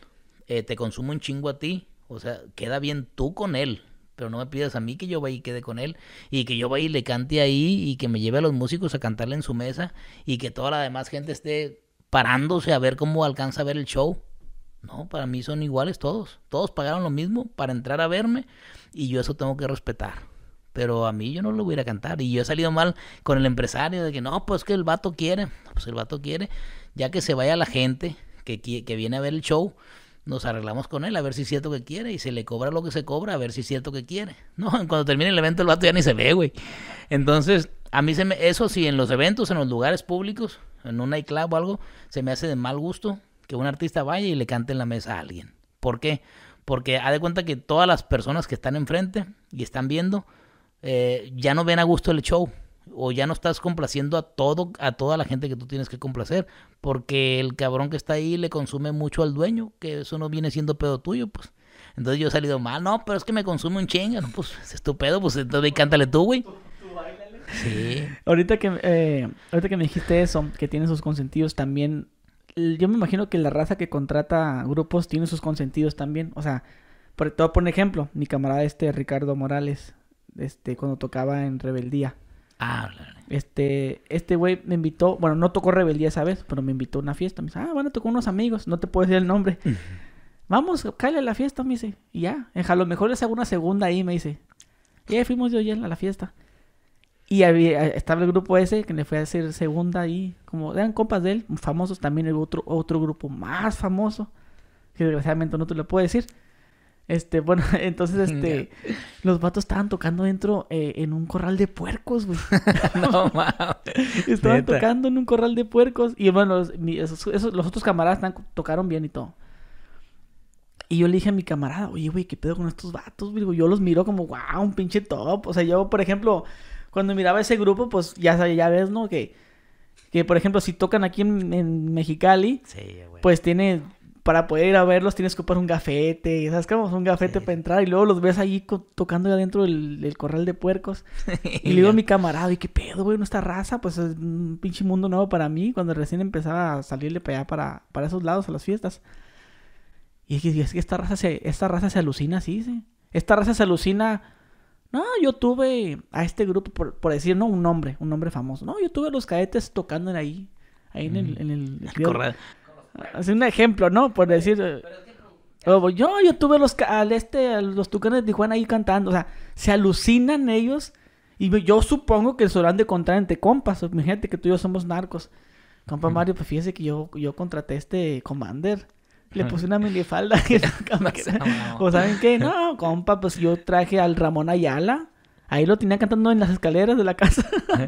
eh, te consume un chingo a ti, o sea, queda bien tú con él. Pero no me pidas a mí que yo vaya y quede con él. Y que yo vaya y le cante ahí y que me lleve a los músicos a cantarle en su mesa y que toda la demás gente esté parándose a ver cómo alcanza a ver el show. No, para mí son iguales todos. Todos pagaron lo mismo para entrar a verme y yo eso tengo que respetar. Pero a mí yo no lo voy a cantar. Y yo he salido mal con el empresario de que no, pues que el vato quiere. Pues el vato quiere. Ya que se vaya la gente que, viene a ver el show, nos arreglamos con él a ver si es cierto que quiere y se le cobra lo que se cobra a ver si es cierto que quiere. No, cuando termine el evento el vato ya ni se ve, güey. Entonces, a mí se me, eso sí, en los eventos, en los lugares públicos, en un nightclub o algo, se me hace de mal gusto que un artista vaya y le cante en la mesa a alguien. ¿Por qué? Porque ha de cuenta que todas las personas que están enfrente y están viendo, eh, ya no ven a gusto el show. O ya no estás complaciendo a todo, a toda la gente que tú tienes que complacer. Porque el cabrón que está ahí le consume mucho al dueño, que eso no viene siendo pedo tuyo, pues. Entonces yo he salido mal, no, pero es que me consume un chingo, no, pues es tu pues entonces cántale tú, güey. Sí. Ahorita que, eh, ahorita que me dijiste eso, que tiene sus consentidos, también yo me imagino que la raza que contrata grupos tiene sus consentidos también. O sea, por, todo por ejemplo, mi camarada este Ricardo Morales, este, cuando tocaba en Rebeldía. Ah, Este, este güey me invitó, bueno, no tocó Rebeldía esa vez, pero me invitó a una fiesta. Me dice, ah, bueno, tocó unos amigos, no te puedo decir el nombre. Vamos, cale a la fiesta, me dice. Y ya, a lo mejor les hago una segunda ahí, me dice. Y fuimos yo y él a la fiesta. Y había, eh, estaba el grupo ese que le fue a hacer segunda ahí, como eran compas de él, famosos también, el otro, otro grupo más famoso, que desgraciadamente no te lo puedo decir. Este, bueno, entonces, este, los vatos estaban tocando dentro eh, en un corral de puercos, güey. no, Estaban tocando en un corral de puercos y bueno, los, esos, otros camaradas tocaron bien y todo. Y yo le dije a mi camarada, oye, güey, ¿qué pedo con estos vatos? yo los miro como, wow, un pinche top. O sea, yo, por ejemplo, cuando miraba ese grupo, pues ya, ya ves, ¿no? Que, que, por ejemplo, si tocan aquí en, Mexicali, pues tiene para poder ir a verlos tienes que comprar un gafete, ¿sabes Como Un gafete para entrar y luego los ves ahí tocando ya dentro del, corral de puercos. y le digo a mi camarada, ¿y qué pedo, güey? esta raza, pues es un pinche mundo nuevo para mí cuando recién empezaba a salirle para allá, para, para esos lados, a las fiestas. Y es que, es que esta, raza se, esta raza se alucina sí, ¿sí? Esta raza se alucina no, yo tuve a este grupo, por, por decir, no, un nombre, un nombre famoso. No, yo tuve a los cadetes tocando ahí, ahí en el... En el, corral. un ejemplo, ¿no? Por decir... Eh, oh, yo, yo tuve los, al este, a los tucanes de Tijuana ahí cantando. O sea, se alucinan ellos. Y yo supongo que se lo han de contar entre compas. gente que tú y yo somos narcos. Compa Mario, pues fíjese que yo, yo contraté este Commander le puse una minifalda. Y o saben qué, no, compa, pues yo traje al Ramón Ayala. Ahí lo tenía cantando en las escaleras de la casa,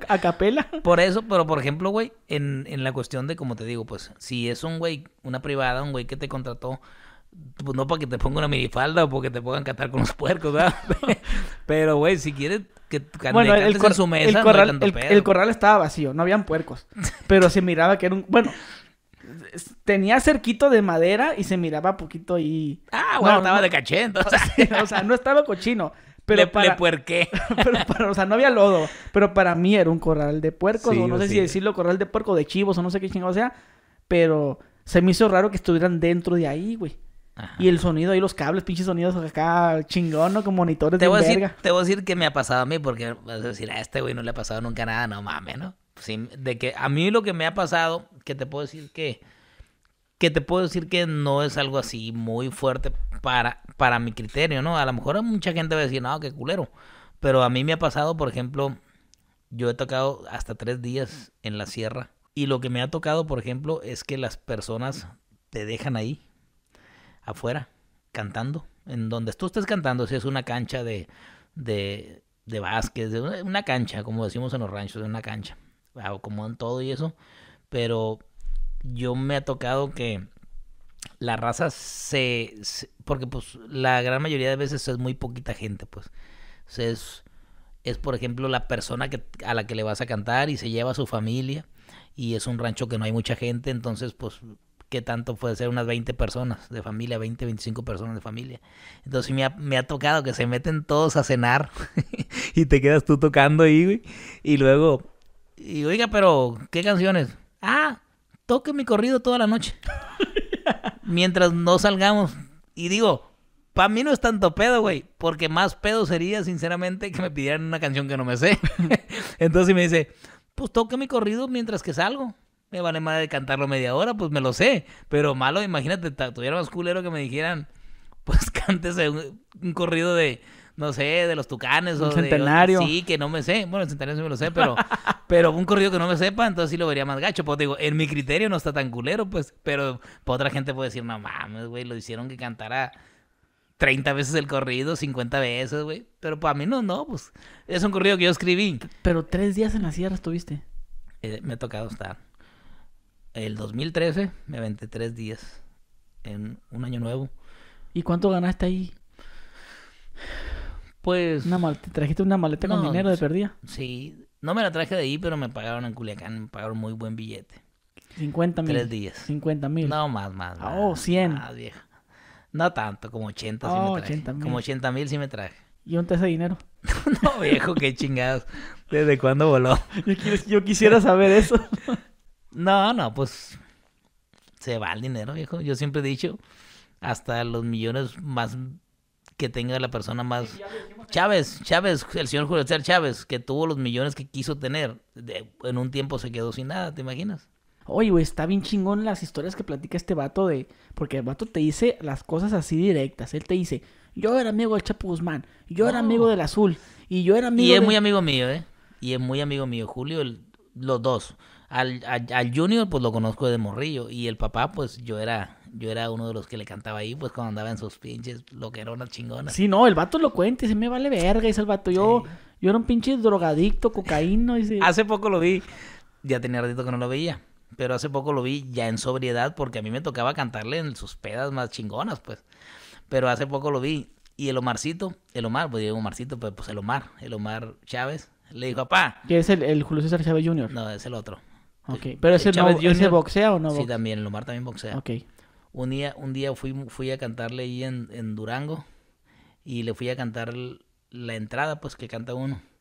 a capela. Por eso, pero por ejemplo, güey, en, la cuestión de, como te digo, pues, si es un güey, una privada, un güey que te contrató, pues no para que te ponga una minifalda o porque te puedan cantar con los puercos, ¿verdad? pero, güey, si quieres que bueno, el su mesa, el corral, el, el corral estaba vacío, no habían puercos. Pero se miraba que era un... Bueno, tenía cerquito de madera y se miraba poquito ahí. Ah, bueno, estaba de cachendo. O sea. no estaba cochino. Pero le, para, puerqué. Pero o sea, no había lodo. Pero para mí era un corral de puercos. no sé si decirlo corral de puerco, de chivos, o no sé qué chingado sea. Pero se me hizo raro que estuvieran dentro de ahí, güey. Y el sonido ahí, los cables, pinches sonidos acá, chingón, ¿no? Con monitores te de te voy a decir que me ha pasado a mí, porque vas a decir, a este güey no le ha pasado nunca nada, no mames, ¿no? de que a mí lo que me ha pasado, que te puedo decir que, que te puedo decir que no es algo así muy fuerte para, para mi criterio, ¿no? A lo mejor mucha gente va a decir, no, qué culero. Pero a mí me ha pasado, por ejemplo, yo he tocado hasta tres días en la sierra. Y lo que me ha tocado, por ejemplo, es que las personas te dejan ahí, afuera, cantando. En donde tú estés cantando, si es una cancha de, de, de una, una cancha, como decimos en los ranchos, de una cancha acomodan ah, todo y eso. Pero yo me ha tocado que la raza se, porque pues la gran mayoría de veces es muy poquita gente pues o sea, es es por ejemplo la persona que, a la que le vas a cantar y se lleva a su familia y es un rancho que no hay mucha gente entonces pues qué tanto puede ser unas 20 personas de familia 20 25 personas de familia entonces me ha, me ha tocado que se meten todos a cenar y te quedas tú tocando ahí güey. y luego y oiga, pero, ¿qué canciones? Ah, toque mi corrido toda la noche. Mientras no salgamos. Y digo, para mí no es tanto pedo, güey. Porque más pedo sería, sinceramente, que me pidieran una canción que no me sé. Entonces me dice, pues toque mi corrido mientras que salgo. Me vale más de cantarlo media hora, pues me lo sé. Pero malo, imagínate, tuviera más culero que me dijeran, pues cántese un corrido de no sé, de los tucanes o centenario. sí, que no me sé. Bueno, el centenario sí me lo sé, pero, pero un corrido que no me sepa, entonces sí lo vería más gacho. Pues digo, en mi criterio no está tan culero, pues, pero pues, otra gente puede decir, no mames, güey, lo hicieron que cantara 30 veces el corrido, 50 veces, güey. Pero para mí no, no, pues es un corrido que yo escribí. Pero tres días en la sierra estuviste. Eh, me ha tocado estar. El 2013 me aventé tres días en un año nuevo. ¿Y cuánto ganaste ahí? Pues. Una te trajiste una maleta con dinero de perdida. Sí. No me la traje de ahí, pero me pagaron en Culiacán. Me pagaron muy buen billete. 50 mil. Tres días. 50 mil. No, más, más. oh, 100. No tanto, como 80 sí me oh, traje. 80, como 80 mil sí me traje. ¿Y un test de dinero? no, viejo, qué chingados. ¿Desde cuándo voló? yo quisiera saber eso. no, no, pues. Se va el dinero, viejo. Yo siempre he dicho, hasta los millones más que tenga la persona más... Chávez, Chávez, el señor Julio César Chávez, que tuvo los millones que quiso tener, en un tiempo se quedó sin nada, ¿te imaginas? Oye, güey, está bien chingón las historias que platica este vato de... Porque el vato te dice las cosas así directas. Él te dice, yo era amigo del Chapo Guzmán, yo era amigo del Azul, y yo era amigo... Y es muy amigo mío, ¿eh? Y es muy amigo mío, Julio, los dos. al, al Junior, pues lo conozco de morrillo, y el papá, pues yo era yo era uno de los que le cantaba ahí, pues cuando andaba en sus pinches loqueronas chingonas. Sí, no, el vato lo cuente se me vale verga, ese el vato. Yo, yo era un pinche drogadicto, cocaíno. Y Hace poco lo vi, ya tenía ratito que no lo veía, pero hace poco lo vi ya en sobriedad porque a mí me tocaba cantarle en sus pedas más chingonas, pues. Pero hace poco lo vi y el Omarcito, el Omar, pues digo Omarcito, pues el Omar, el Omar Chávez, le dijo, papá. ¿Qué es el, el Julio César Chávez Jr.? No, es el otro. Ok, pero ese, no, ¿ese boxea o no boxea? Sí, también, el Omar también boxea. Ok. Un día, un día fui, fui a cantarle ahí en, Durango y le fui a cantar la entrada, pues que canta uno.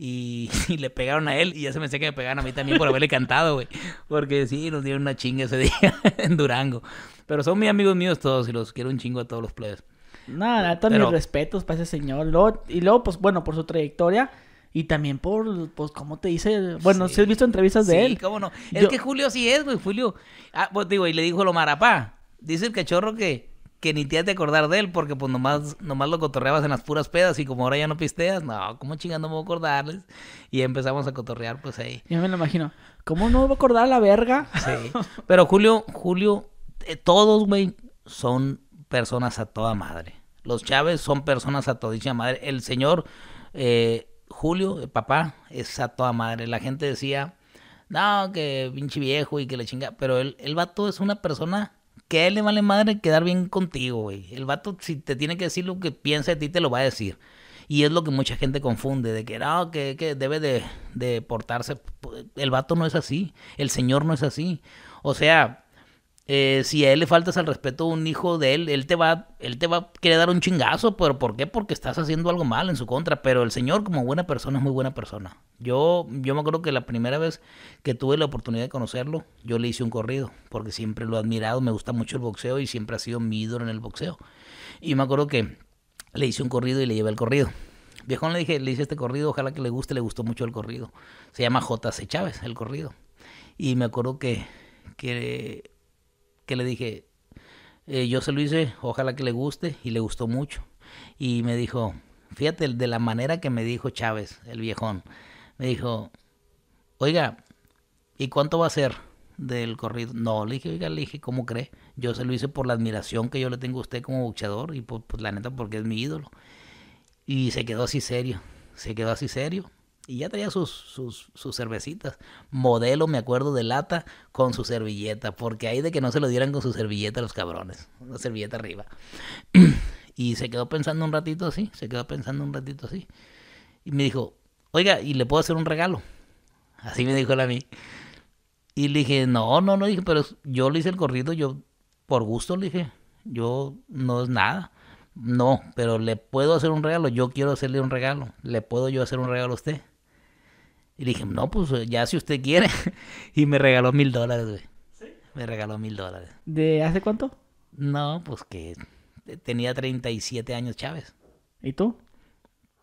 Y, le pegaron a él y ya se me sé que me pegaron a mí también por haberle cantado, güey. Porque sí, nos dieron una chinga ese día en Durango. Pero son mis amigos míos todos y los quiero un chingo a todos los plebes. Nada, todos mis respetos para ese señor. y luego, pues bueno, por su trayectoria. Y también por, pues, cómo te dice. Bueno, si has visto entrevistas de él. Sí, cómo no. Es que Julio sí es, güey. Julio. Ah, pues digo, y le dijo lo marapá. Dice el cachorro que, que ni te has de acordar de él porque pues nomás, nomás lo cotorreabas en las puras pedas y como ahora ya no pisteas, no, ¿cómo no me voy a acordarles? Y empezamos a cotorrear pues ahí. Yo me lo imagino. ¿Cómo no me voy a acordar la verga? Sí. Pero Julio, Julio, eh, todos, güey, son personas a toda madre. Los Chávez son personas a dicha madre. El señor eh, Julio, el papá, es a toda madre. La gente decía, no, que pinche viejo y que la chinga. Pero el, el vato es una persona que a él le vale madre quedar bien contigo, güey. El vato, si te tiene que decir lo que piensa de ti, te lo va a decir. Y es lo que mucha gente confunde, de que no, que, debe de, de portarse. El vato no es así, el señor no es así. O sea, eh, si a él le faltas al respeto a un hijo de él, él te va, él te va a querer dar un chingazo, pero ¿por qué? Porque estás haciendo algo mal en su contra. Pero el señor, como buena persona, es muy buena persona. Yo, yo me acuerdo que la primera vez que tuve la oportunidad de conocerlo, yo le hice un corrido, porque siempre lo he admirado, me gusta mucho el boxeo y siempre ha sido mi ídolo en el boxeo. Y me acuerdo que le hice un corrido y le llevé el corrido. viejo le dije, le hice este corrido, ojalá que le guste, le gustó mucho el corrido. Se llama J.C. Chávez, el corrido. Y me acuerdo que, que que le dije, eh, yo se lo hice, ojalá que le guste, y le gustó mucho. Y me dijo, fíjate, de la manera que me dijo Chávez, el viejón, me dijo, oiga, ¿y cuánto va a ser del corrido? No, le dije, oiga, le dije, ¿cómo cree? Yo se lo hice por la admiración que yo le tengo a usted como luchador y por, pues, pues, la neta porque es mi ídolo. Y se quedó así serio, se quedó así serio. Y ya traía sus, cervecitas. Modelo, me acuerdo, de lata con su servilleta. Porque ahí de que no se lo dieran con su servilleta los cabrones. Una servilleta arriba. y se quedó pensando un ratito así. Se quedó pensando un ratito así. Y me dijo, oiga, ¿y le puedo hacer un regalo? Así me dijo él a mí. Y le dije, no, no, no, dije, pero yo le hice el corrido, yo por gusto le dije, yo no es nada. No, pero le puedo hacer un regalo, yo quiero hacerle un regalo, le puedo yo hacer un regalo a usted. Y le dije, no, pues eh, ya si usted quiere. y me regaló mil dólares, güey. ¿Sí? Me regaló mil dólares. ¿De hace cuánto? No, pues que tenía 37 años Chávez. ¿Y tú?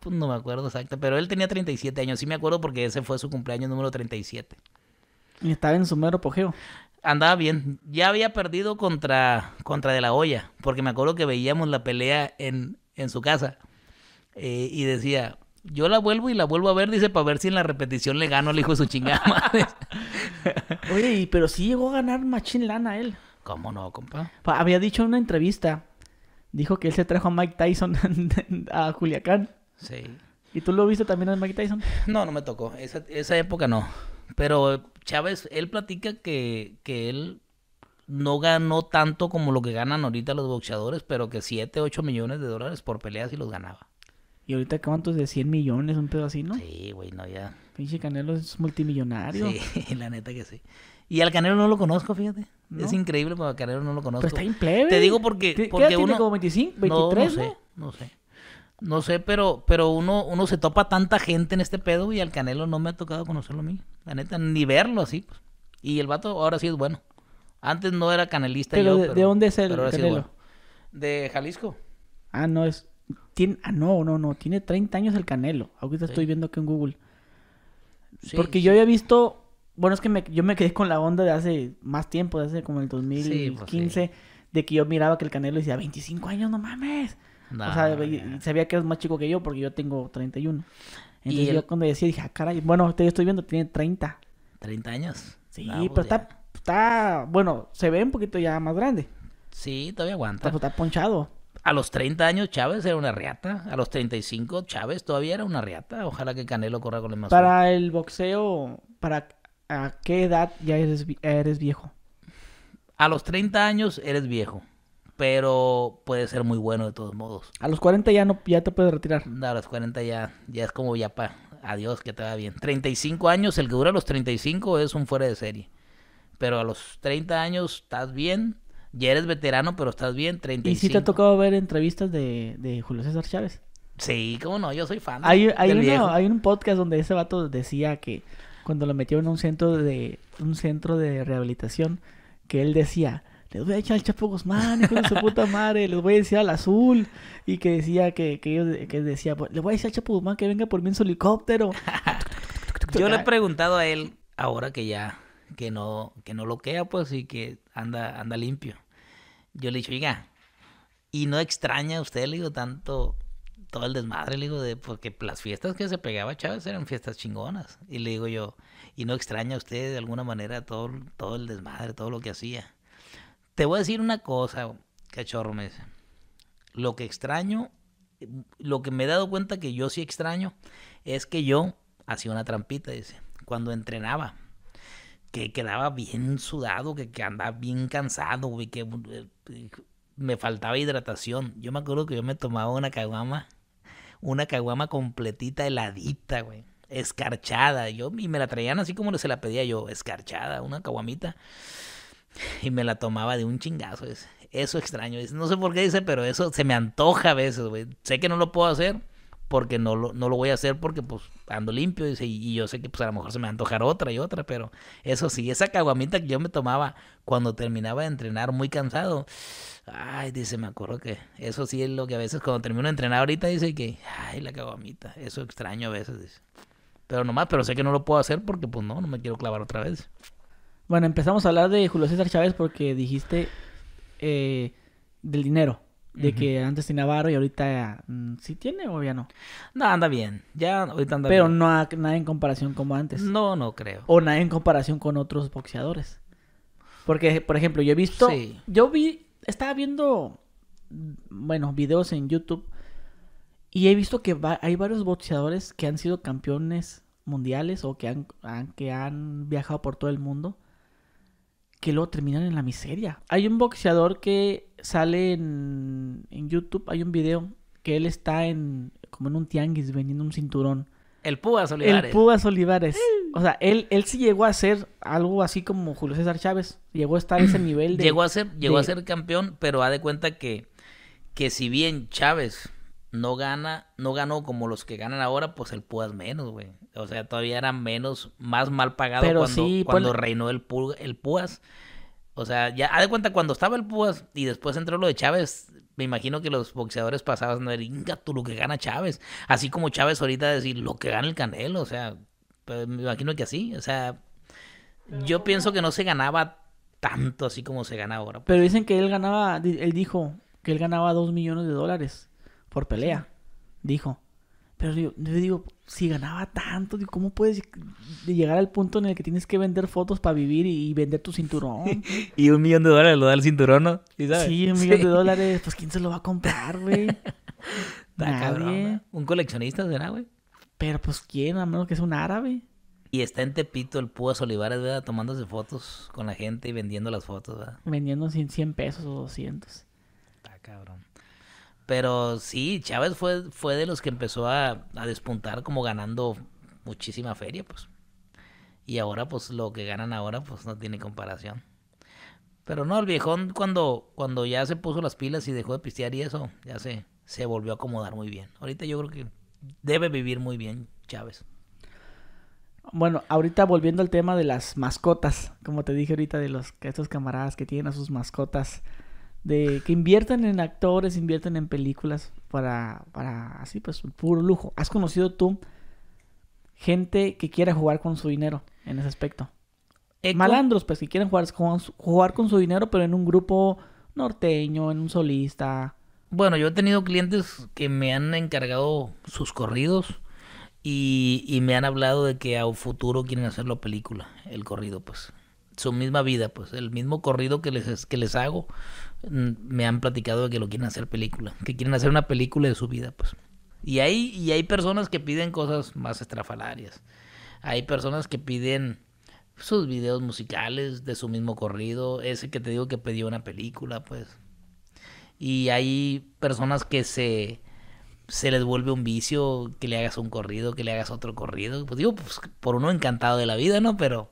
Pues no me acuerdo exacto, pero él tenía 37 años. Sí me acuerdo porque ese fue su cumpleaños número 37. Y estaba en su mero apogeo. Andaba bien. Ya había perdido contra, contra De La Hoya, porque me acuerdo que veíamos la pelea en, su casa. Eh, y decía, yo la vuelvo y la vuelvo a ver, dice, para ver si en la repetición le gano al hijo de su chingada madre. Oye, pero sí llegó a ganar Machin lana él. ¿Cómo no, compa? Había dicho en una entrevista, dijo que él se trajo a Mike Tyson a Juliacán. Sí. ¿Y tú lo viste también a Mike Tyson? No, no me tocó. Esa, época no. Pero Chávez, él platica que, que él no ganó tanto como lo que ganan ahorita los boxeadores, pero que 7, 8 millones de dólares por pelea sí los ganaba. Y ahorita cuántos de 100 millones, un pedo así, ¿no? Sí, güey, no, ya. Pinche Canelo es multimillonario. Sí, la neta que sí. Y al Canelo no lo conozco, fíjate. Es increíble, pero al Canelo no lo conozco. Pero está implebe. Te digo porque, porque ¿Qué uno... tiene como 25, 23, no, no, sé, no sé. No sé, pero, pero uno, uno se topa tanta gente en este pedo y al Canelo no me ha tocado conocerlo a mí. La neta, ni verlo así. Pues. Y el vato ahora sí es bueno. Antes no era canelista pero yo, de, pero, ¿de dónde es el Canelo? De Jalisco. Ah, no, es... Tiene, ah, no, no, no. Tiene 30 años el Canelo. Ahorita estoy viendo aquí en Google. Porque yo había visto. Bueno, es que yo me quedé con la onda de hace más tiempo, de hace como el 2015, pues de que yo miraba que el Canelo decía 25 años, no mames. o sea, sabía que eras más chico que yo porque yo tengo 31. Entonces ¿Y yo cuando decía, dije, ah, caray, bueno, te estoy viendo, tiene 30. 30 años. Sí, pero pues está, está, bueno, se ve un poquito ya más grande. Sí, todavía aguanta. está ponchado. A los 30 años Chávez era una riata, a los 35 Chávez todavía era una riata. Ojalá que Canelo corra con el más. Para el boxeo, ¿para a qué edad ya eres, eres viejo? A los 30 años eres viejo, pero puede ser muy bueno de todos modos. A los 40 ya no ya te puedes retirar. No, a los 40 ya ya es como ya pa, adiós, que te va bien. 35 años, el que dura los 35 es un fuera de serie. Pero a los 30 años estás bien, ya eres veterano, pero estás bien, 35. ¿Y si te ha tocado ver entrevistas de, Julio César Chávez? Sí, cómo no, yo soy fan. Hay, hay un podcast donde ese vato decía que cuando lo metió en un centro de, un centro de rehabilitación, que él decía, les voy a echar al Chapo Guzmán, hijo su puta madre, les voy a decir al azul. Y que decía que, que decía, les pues, voy a decir al Chapo Guzmán que venga por mí en su helicóptero. yo le he preguntado a él, ahora que ya, que no, que no loquea, pues, y que anda, anda limpio yo le dije, oiga, y no extraña a usted, le digo, tanto todo el desmadre, le digo, de, porque las fiestas que se pegaba Chávez eran fiestas chingonas. Y le digo yo, y no extraña a usted de alguna manera todo, todo el desmadre, todo lo que hacía. Te voy a decir una cosa, cachorro, me dice. Lo que extraño, lo que me he dado cuenta que yo sí extraño, es que yo hacía una trampita, dice, cuando entrenaba que quedaba bien sudado, que, andaba bien cansado, güey, que eh, me faltaba hidratación. Yo me acuerdo que yo me tomaba una caguama, una caguama completita heladita, güey, escarchada. Yo, y me la traían así como se la pedía yo, escarchada, una caguamita. Y me la tomaba de un chingazo. Eso, eso extraño. No sé por qué dice, pero eso se me antoja a veces, güey. Sé que no lo puedo hacer porque no lo, no lo voy a hacer porque pues ando limpio y, yo sé que pues a lo mejor se me va a antojar otra y otra, pero eso sí, esa caguamita que yo me tomaba cuando terminaba de entrenar muy cansado, ay, dice, me acuerdo que eso sí es lo que a veces cuando termino de entrenar ahorita dice que, ay, la caguamita, eso extraño a veces, dice. Pero nomás, pero sé que no lo puedo hacer porque pues no, no me quiero clavar otra vez. Bueno, empezamos a hablar de Julio César Chávez porque dijiste eh, del dinero de que antes tenía varo y ahorita mm, sí tiene o ya no. No, anda bien. Ya ahorita anda Pero bien. Pero no nada en comparación como antes. No, no creo. O nada en comparación con otros boxeadores. Porque, por ejemplo, yo he visto. Yo vi. Estaba viendo. Bueno, videos en YouTube. Y he visto que hay varios boxeadores que han sido campeones mundiales o que que han viajado por todo el mundo que luego terminan en la miseria. Hay un boxeador que sale en, en YouTube, hay un video que él está en como en un tianguis vendiendo un cinturón. El Púas Olivares. El Púas Olivares. O sea, él, él sí llegó a ser algo así como Julio César Chávez. Llegó a estar a ese nivel de... Llegó a ser, llegó a ser campeón, pero ha de cuenta que, que si bien Chávez no gana, no ganó como los que ganan ahora, pues el Púas menos, güey. O sea, todavía era menos, más mal pagado cuando, cuando reinó el, puas, el Púas. O sea, ya, haz de cuenta, cuando estaba el Púas y después entró lo de Chávez, me imagino que los boxeadores pasaban no inga, tú lo que gana Chávez. Así como Chávez ahorita decir lo que gana el Canelo, o sea, pues, me imagino que así, o sea, yo pienso que no se ganaba tanto así como se gana ahora. Pues. Pero dicen que él ganaba, él dijo que él ganaba dos millones de dólares por pelea, dijo. Pero yo, yo, digo, si ganaba tanto, ¿cómo puedes llegar al punto en el que tienes que vender fotos para vivir y, vender tu cinturón? y un millón de dólares lo da el cinturón, ¿no? ¿Sí, un millón de dólares, pues ¿quién se lo va a comprar, güey? Nadie. un coleccionista será, güey. Pero pues quién, a menos que es un árabe. Y está en Tepito el Púas Olivares, ¿verdad? Tomándose fotos con la gente y vendiendo las fotos, ¿verdad? Vendiendo 100 pesos o 200. Está cabrón. Pero sí, Chávez fue, fue de los que empezó a, despuntar como ganando muchísima feria, pues. Y ahora, pues, lo que ganan ahora, pues, no tiene comparación. Pero no, el viejón cuando, cuando ya se puso las pilas y dejó de pistear y eso, ya se, se volvió a acomodar muy bien. Ahorita yo creo que debe vivir muy bien Chávez. Bueno, ahorita volviendo al tema de las mascotas, como te dije ahorita de los estos camaradas que tienen a sus mascotas de que inviertan en actores, inviertan en películas para, para así, pues, un puro lujo. ¿Has conocido tú gente que quiera jugar con su dinero en ese aspecto? Malandros, pues, que quieren jugar con, jugar con su dinero, pero en un grupo norteño, en un solista. Bueno, yo he tenido clientes que me han encargado sus corridos y, me han hablado de que a futuro quieren hacerlo película, el corrido, pues. Su misma vida, pues, el mismo corrido que les, que les hago me han platicado que lo quieren hacer película, que quieren hacer una película de su vida, pues. Y hay, y hay personas que piden cosas más estrafalarias. Hay personas que piden sus videos musicales de su mismo corrido, ese que te digo que pidió una película, pues. Y hay personas que se se les vuelve un vicio que le hagas un corrido, que le hagas otro corrido. Pues digo, pues, por uno encantado de la vida, ¿no? Pero.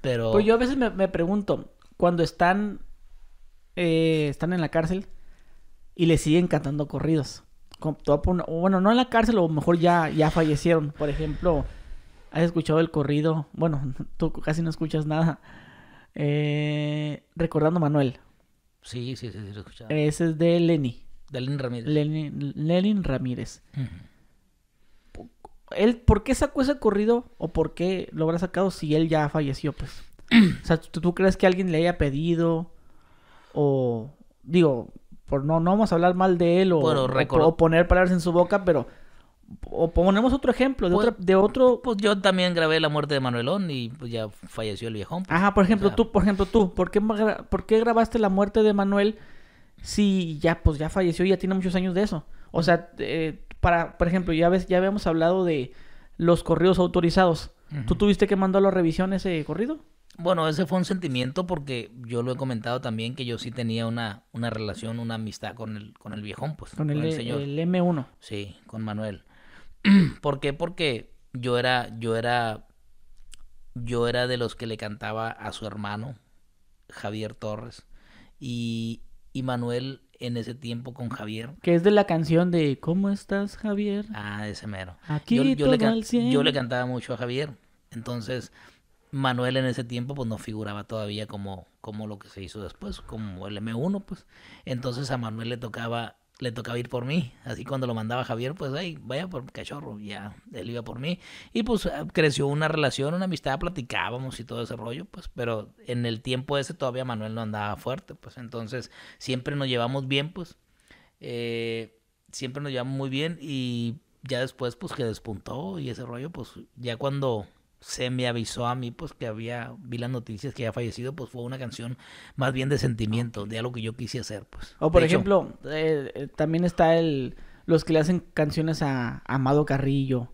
pero... Pues yo a veces me, me pregunto, cuando están eh, están en la cárcel y le siguen cantando corridos. Con, bueno, no en la cárcel, o mejor ya, ya fallecieron. Por ejemplo, has escuchado el corrido, bueno, tú casi no escuchas nada. Eh, Recordando Manuel. Sí, sí, sí, sí, lo he escuchado. Ese es de Lenny. De Lenin Ramírez. Lenny... Ramírez. ¿Él, ¿Por qué sacó ese corrido o por qué lo habrá sacado si él ya falleció? Pues? o sea, ¿tú, crees que alguien le haya pedido? o digo, por no, no vamos a hablar mal de él o, poner palabras en su boca, pero o ponemos otro ejemplo de, pues, otro... Pues yo también grabé la muerte de Manuelón y pues, ya falleció el viejón. Pues, Ajá, por ejemplo, tú, por ejemplo, tú, ¿por qué, grabaste la muerte de Manuel si ya, pues ya falleció y ya tiene muchos años de eso? O sea, eh, para, por ejemplo, ya, ves, ya habíamos hablado de los corridos autorizados. ¿Tú tuviste que mandar a la revisión ese corrido? Bueno, ese fue un sentimiento porque yo lo he comentado también que yo sí tenía una, una relación, una amistad con el, con el viejón, pues. Con, el, el e, M1. Sí, con Manuel. ¿Por qué? Porque yo era, yo era, yo era de los que le cantaba a su hermano, Javier Torres, y, Manuel en ese tiempo con Javier. Que es de la canción de ¿Cómo estás, Javier? Ah, ese mero. Aquí yo, yo, le, yo le cantaba mucho a Javier. Entonces, Manuel en ese tiempo pues no figuraba todavía como, como lo que se hizo después, como el M1, pues. Entonces a Manuel le tocaba le tocaba ir por mí. Así cuando lo mandaba Javier, pues, ahí vaya por cachorro, ya, él iba por mí. Y pues ah, creció una relación, una amistad, platicábamos y todo ese rollo, pues, pero en el tiempo ese todavía Manuel no andaba fuerte, pues, entonces siempre nos llevamos bien, pues, eh, siempre nos llevamos muy bien y ya después, pues, que despuntó y ese rollo, pues, ya cuando se me avisó a mí, pues que había, vi las noticias que había fallecido, pues fue una canción más bien de sentimiento, de algo que yo quise hacer, pues. O por ejemplo, eh, eh, también está el, los que le hacen canciones a, Amado Carrillo,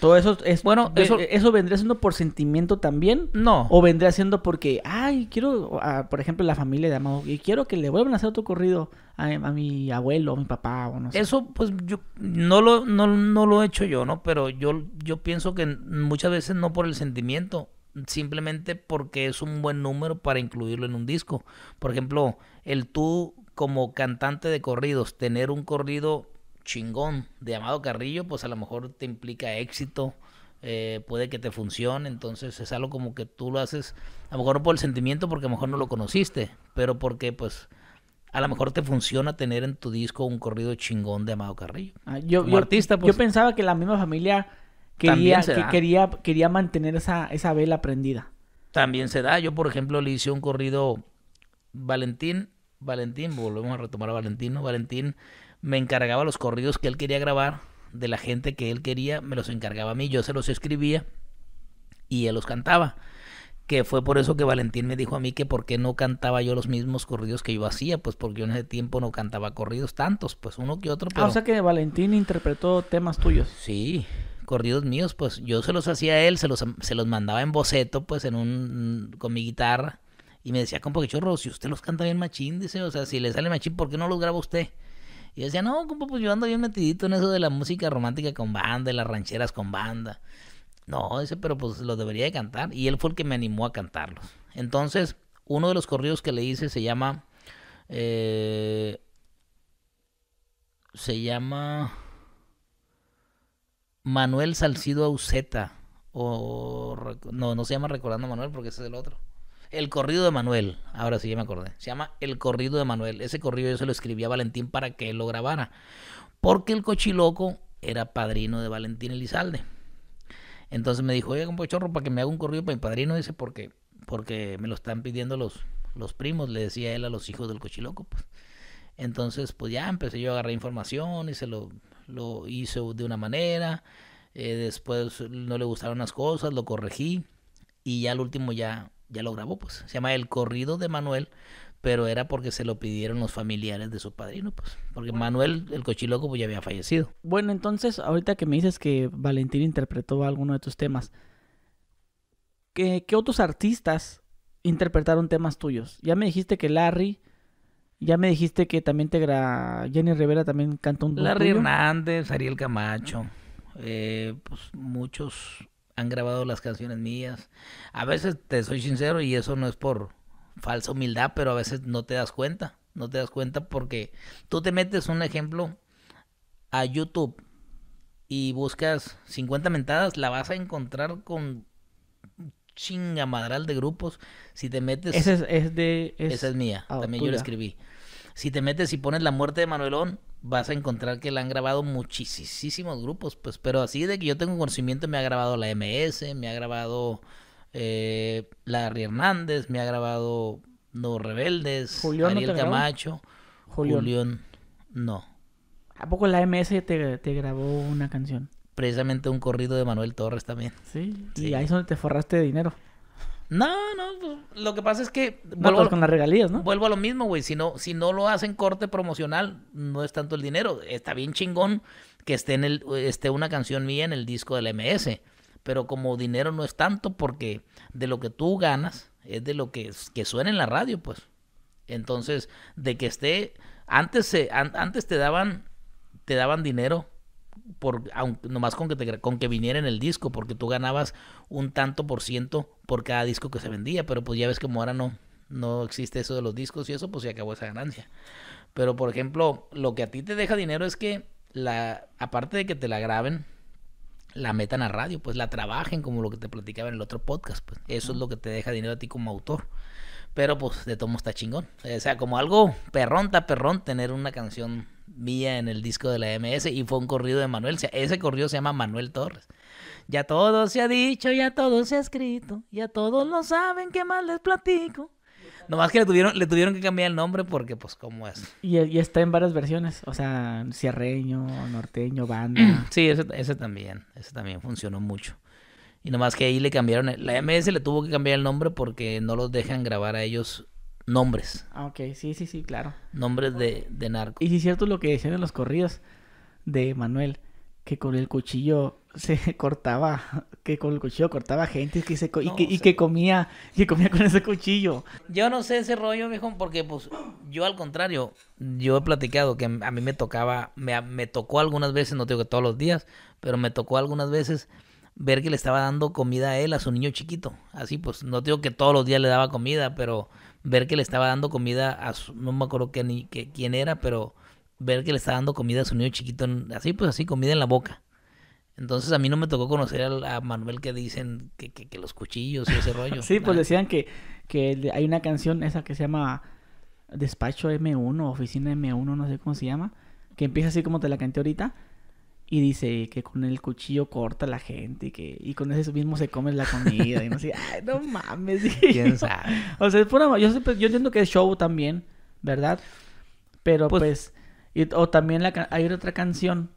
todo eso es bueno. Eso, eh, eso, vendría siendo por sentimiento también. No. O vendría siendo porque, ay, quiero, por ejemplo, la familia de Amado, y quiero que le vuelvan a hacer otro corrido a, mi abuelo, a mi papá, o no sé. Eso, pues yo no lo, no, no lo he hecho yo, ¿no? Pero yo, yo pienso que muchas veces no por el sentimiento, simplemente porque es un buen número para incluirlo en un disco. Por ejemplo, el tú como cantante de corridos, tener un corrido chingón de Amado Carrillo, pues a lo mejor te implica éxito, eh, puede que te funcione, entonces es algo como que tú lo haces, a lo mejor no por el sentimiento, porque a lo mejor no lo conociste, pero porque pues a lo mejor te funciona tener en tu disco un corrido chingón de Amado Carrillo. Ah, yo, artista, pues. yo pensaba que la misma familia quería, quería, quería mantener esa, esa vela prendida. También se da, yo por ejemplo le hice un corrido Valentín, Valentín, volvemos a retomar a Valentino, Valentín me encargaba los corridos que él quería grabar, de la gente que él quería, me los encargaba a mí, yo se los escribía y él los cantaba. Que fue por eso que Valentín me dijo a mí que por qué no cantaba yo los mismos corridos que yo hacía, pues porque yo en ese tiempo no cantaba corridos tantos, pues uno que otro. Ah, pero... o sea que Valentín interpretó temas tuyos. Sí, corridos míos, pues yo se los hacía a él, se los, se los mandaba en boceto, pues en un, con mi guitarra. Y me decía, con que chorro, si usted los canta bien machín, dice, o sea, si le sale machín, ¿por qué no los graba usted? Y decía, no, compa, pues yo ando bien metidito en eso de la música romántica con banda, de las rancheras con banda. No, dice, pero pues lo debería de cantar. Y él fue el que me animó a cantarlos. Entonces, uno de los corridos que le hice se llama... Eh, se llama Manuel Salcido Auseta. O, no, no se llama Recordando a Manuel porque ese es el otro. El corrido de Manuel. Ahora sí ya me acordé. Se llama El corrido de Manuel. Ese corrido yo se lo escribí a Valentín para que él lo grabara. Porque el cochiloco era padrino de Valentín Elizalde. Entonces me dijo, oye, un chorro, para que me haga un corrido para mi padrino. Dice, porque, porque me lo están pidiendo los, los primos, le decía él a los hijos del cochiloco. Pues. Entonces, pues ya empecé yo a agarrar información y se lo, lo hizo de una manera. Eh, después no le gustaron las cosas, lo corregí. Y ya al último ya ya lo grabó, pues. Se llama El corrido de Manuel, pero era porque se lo pidieron los familiares de su padrino, pues. Porque Manuel, el cochiloco, pues ya había fallecido. Bueno, entonces, ahorita que me dices que Valentín interpretó alguno de tus temas, ¿qué, qué otros artistas interpretaron temas tuyos? Ya me dijiste que Larry. Ya me dijiste que también te gra... Jenny Rivera también cantó un Larry Hernández, Ariel Camacho, eh, pues muchos han grabado las canciones mías. A veces te soy sincero y eso no es por falsa humildad, pero a veces no te das cuenta. No te das cuenta porque tú te metes un ejemplo a YouTube y buscas 50 mentadas, la vas a encontrar con madral de grupos. Si te metes. Esa es, de. esa es mía. también yo la escribí. Si te metes y pones la muerte de Manuelón, vas a encontrar que la han grabado muchísimos grupos, pues, pero así de que yo tengo conocimiento, me ha grabado la MS, me ha grabado eh, Larry Hernández, me ha grabado los Rebeldes, Daniel Ariel Camacho, Julián. no. ¿A poco la MS te, grabó una canción? Precisamente un corrido de Manuel Torres también. Sí, y ahí es donde te forraste dinero. No, no, pues, lo que pasa es que... Vuelvo a, con las regalías, ¿no? Vuelvo a lo mismo, güey. Si no, si no lo hacen corte promocional, no es tanto el dinero. Está bien chingón que esté, en el, esté una canción mía en el disco del MS. Pero como dinero no es tanto porque de lo que tú ganas es de lo que, que suena en la radio, pues. Entonces, de que esté... Antes, antes te, daban, te daban dinero por nomás con que, con que viniera en el disco, porque tú ganabas un tanto por ciento por cada disco que se vendía, pero pues ya ves que como ahora no, no existe eso de los discos y eso, pues se acabó esa ganancia. Pero por ejemplo, lo que a ti te deja dinero es que la, aparte de que te la graben, la metan a radio, pues la trabajen como lo que te platicaba en el otro podcast, pues eso es lo que te deja dinero a ti como autor. Pero pues de tomo está chingón. O sea, como algo perrón, está perrón tener una canción mía en el disco de la MS y fue un corrido de Manuel. ese corrido se llama Manuel Torres. Ya todo se ha dicho, ya todo se ha escrito, ya todos lo saben, ¿qué más les platico? Nomás que le tuvieron, le tuvieron que cambiar el nombre porque, pues, ¿cómo es? Y, está en varias versiones, o sea, sierreño, norteño, banda. Sí, ese, también, ese también funcionó mucho. Y nomás que ahí le cambiaron, la MS le tuvo que cambiar el nombre porque no los dejan grabar a ellos nombres. Ah, ok, sí, sí, sí, claro. Nombres de, de narcos. Y sí es cierto lo que decían en los corridos de Manuel, que con el cuchillo se cortaba, que con el cuchillo cortaba gente que se, y, que, y comía, que comía con ese cuchillo. Yo no sé ese rollo, viejo, porque pues yo al contrario, yo he platicado que a mí me tocaba, me, me tocó algunas veces, no digo que todos los días, pero me tocó algunas veces ver que le estaba dando comida a él, a su niño chiquito. Así pues, no digo que todos los días le daba comida, pero ver que le estaba dando comida a su, no me acuerdo que ni, quién era, pero ver que le estaba dando comida a su niño chiquito, así pues así, comida en la boca. Entonces a mí no me tocó conocer a, Manuel que dicen que, los cuchillos y ese rollo. sí, pues ah. decían que, que hay una canción esa que se llama Despacho M1, Oficina M1, no sé cómo se llama, que empieza así como te la canté ahorita y dice que con el cuchillo corta la gente y que con eso mismo se come la comida y no sé, ay, no mames. ¿Quién sabe? O sea, es pura, yo, yo entiendo que es show también, ¿verdad? Pero pues, pues o también hay otra canción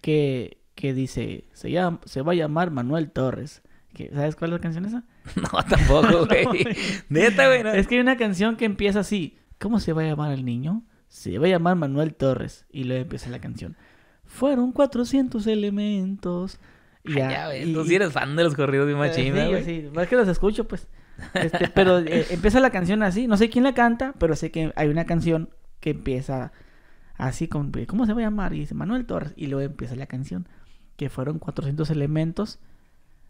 que, que dice, se, llama, se va a llamar Manuel Torres. ¿Sabes cuál es la canción esa? no, tampoco, güey. Neta, güey. Es que hay una canción que empieza así, ¿cómo se va a llamar el niño? Se va a llamar Manuel Torres y luego empieza la canción. Fueron 400 elementos. ya, y, tú eres fan de los corridos de eh, machina, güey. Sí, sí, más que los escucho, pues. Este, pero eh, empieza la canción así. No sé quién la canta, pero sé que hay una canción que empieza así con... Eh, ¿Cómo se va a llamar? Y dice Manuel Torres. Y luego empieza la canción. Que fueron 400 elementos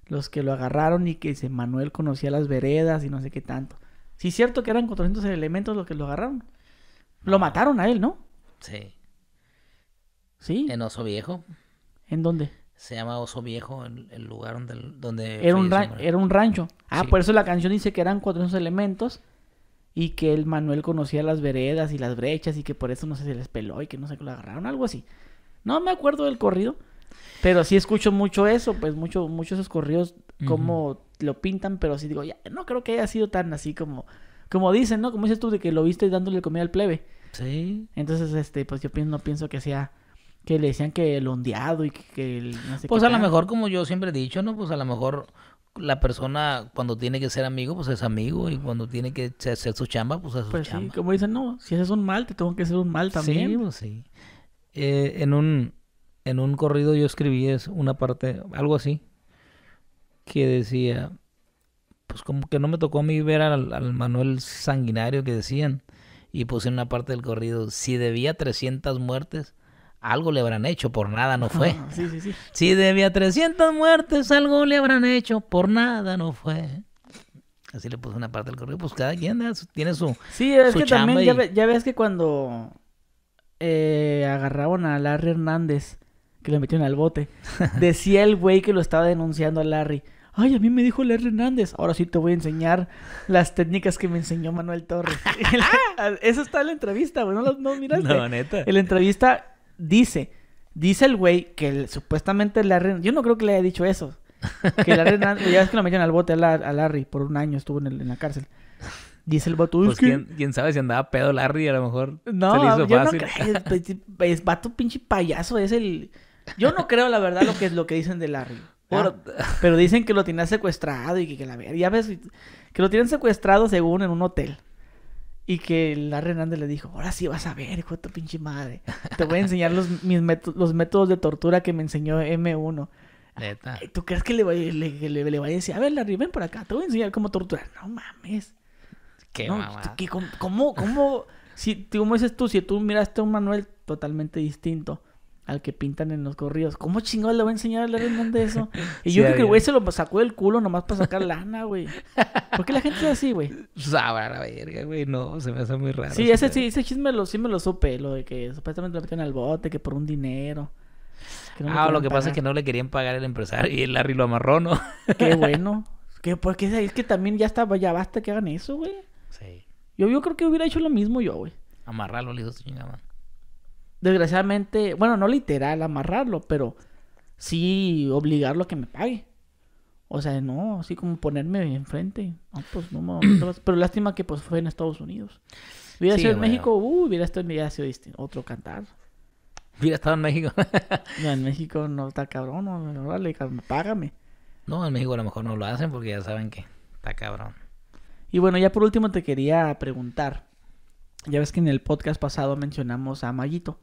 los que lo agarraron y que dice Manuel conocía las veredas y no sé qué tanto. Sí, es cierto que eran 400 elementos los que lo agarraron. Lo ah. mataron a él, ¿no? Sí. ¿Sí? En Oso Viejo. ¿En dónde? Se llama Oso Viejo, el, el lugar donde... era, un era un rancho. Ah, por eso la canción dice que eran 400 elementos y que el Manuel conocía las veredas y las brechas y que por eso no sé si les peló y que no sé qué lo agarraron, algo así. No me acuerdo del corrido, pero sí escucho mucho eso, pues mucho, muchos esos corridos como lo pintan, pero sí digo, ya, no creo que haya sido tan así como, como dicen, ¿no? Como dices tú de que lo viste dándole comida al plebe. Sí. Entonces, este, pues yo no pienso que sea que le decían que el ondeado y que, Pues a lo mejor, como yo siempre he dicho, ¿no? Pues a lo mejor la persona cuando tiene que ser amigo, pues es amigo, y cuando tiene que hacer su chamba, pues es su pues chamba. como dicen, no, si haces un mal, te tengo que hacer un mal también. sí. Pues eh, en, un, en un corrido yo escribí es una parte, algo así, que decía, pues como que no me tocó a mí ver al, al Manuel sanguinario que decían, y puse en una parte del corrido, si debía 300 muertes, algo le habrán hecho, por nada no fue. sí, sí, sí. Si debía 300 muertes, algo le habrán hecho, por nada no fue. Así le puse una parte del correo, pues cada quien tiene su. Sí, es que también, ya, ves que cuando eh, agarraron a Larry Hernández, que lo metieron al bote, decía el güey que lo estaba denunciando a Larry. Ay, a mí me dijo Larry Hernández. Ahora sí te voy a enseñar las técnicas que me enseñó Manuel Torres. Eso está en la entrevista, güey. ¿No, ¿No miraste? No, neta. En la entrevista dice, dice el güey que supuestamente Larry, yo no creo que le haya dicho eso. Que Larry ya ves que lo metieron al bote a, Larry por un año, estuvo en, la cárcel. Dice el vato, pues quién, quién, sabe si andaba pedo Larry, a lo mejor no, yo No creo, pues, es, es, vato pinche payaso, es el... Yo no creo la verdad lo que es lo que dicen de Larry. Pero, dicen que lo tenían secuestrado y que, que la ver, ya ves, que lo tienen secuestrado según en un hotel. Y que la Hernández le dijo, ahora sí vas a ver, hijo de tu pinche madre. Te voy a enseñar los, mis los métodos de tortura que me enseñó M1. ¿Tú crees que le, le, le, le vaya a decir, a ver Larry, ven por acá, te voy a enseñar cómo torturar? No mames. Qué ¿Cómo, cómo, si, cómo dices tú, si tú miraste un manual... totalmente distinto, al que pintan en los corridos. ¿Cómo chingados le voy a enseñar a Larry Hernández eso? Y yo creo que el güey se lo sacó del culo nomás para sacar lana, güey. ¿Por qué la gente es así, güey? sabrá pues, ah, la verga, güey. No, se me hace muy raro. Sí, ese, sí, ese chisme lo, sí me lo supe, lo de que supuestamente lo meten al bote, que por un dinero. ah, lo que pasa es que no le querían pagar el empresario y el Larry lo amarró, ¿no? Qué bueno. Que porque es que también ya está, ya basta que hagan eso, güey. Sí. Yo, yo creo que hubiera hecho lo mismo yo, güey. Amarrarlo, le dijo su chingada desgraciadamente, bueno, no literal amarrarlo, pero sí obligarlo a que me pague. O sea, no, así como ponerme enfrente. No, pues no, Pero lástima que pues fue en Estados Unidos. Hubiera sido en México, uh, hubiera, estado, sido otro cantar. Hubiera estado en México. no, en México no está cabrón, no, vale, págame. No, en México a lo mejor no lo hacen porque ya saben que está cabrón. Y bueno, ya por último te quería preguntar. Ya ves que en el podcast pasado mencionamos a Maguito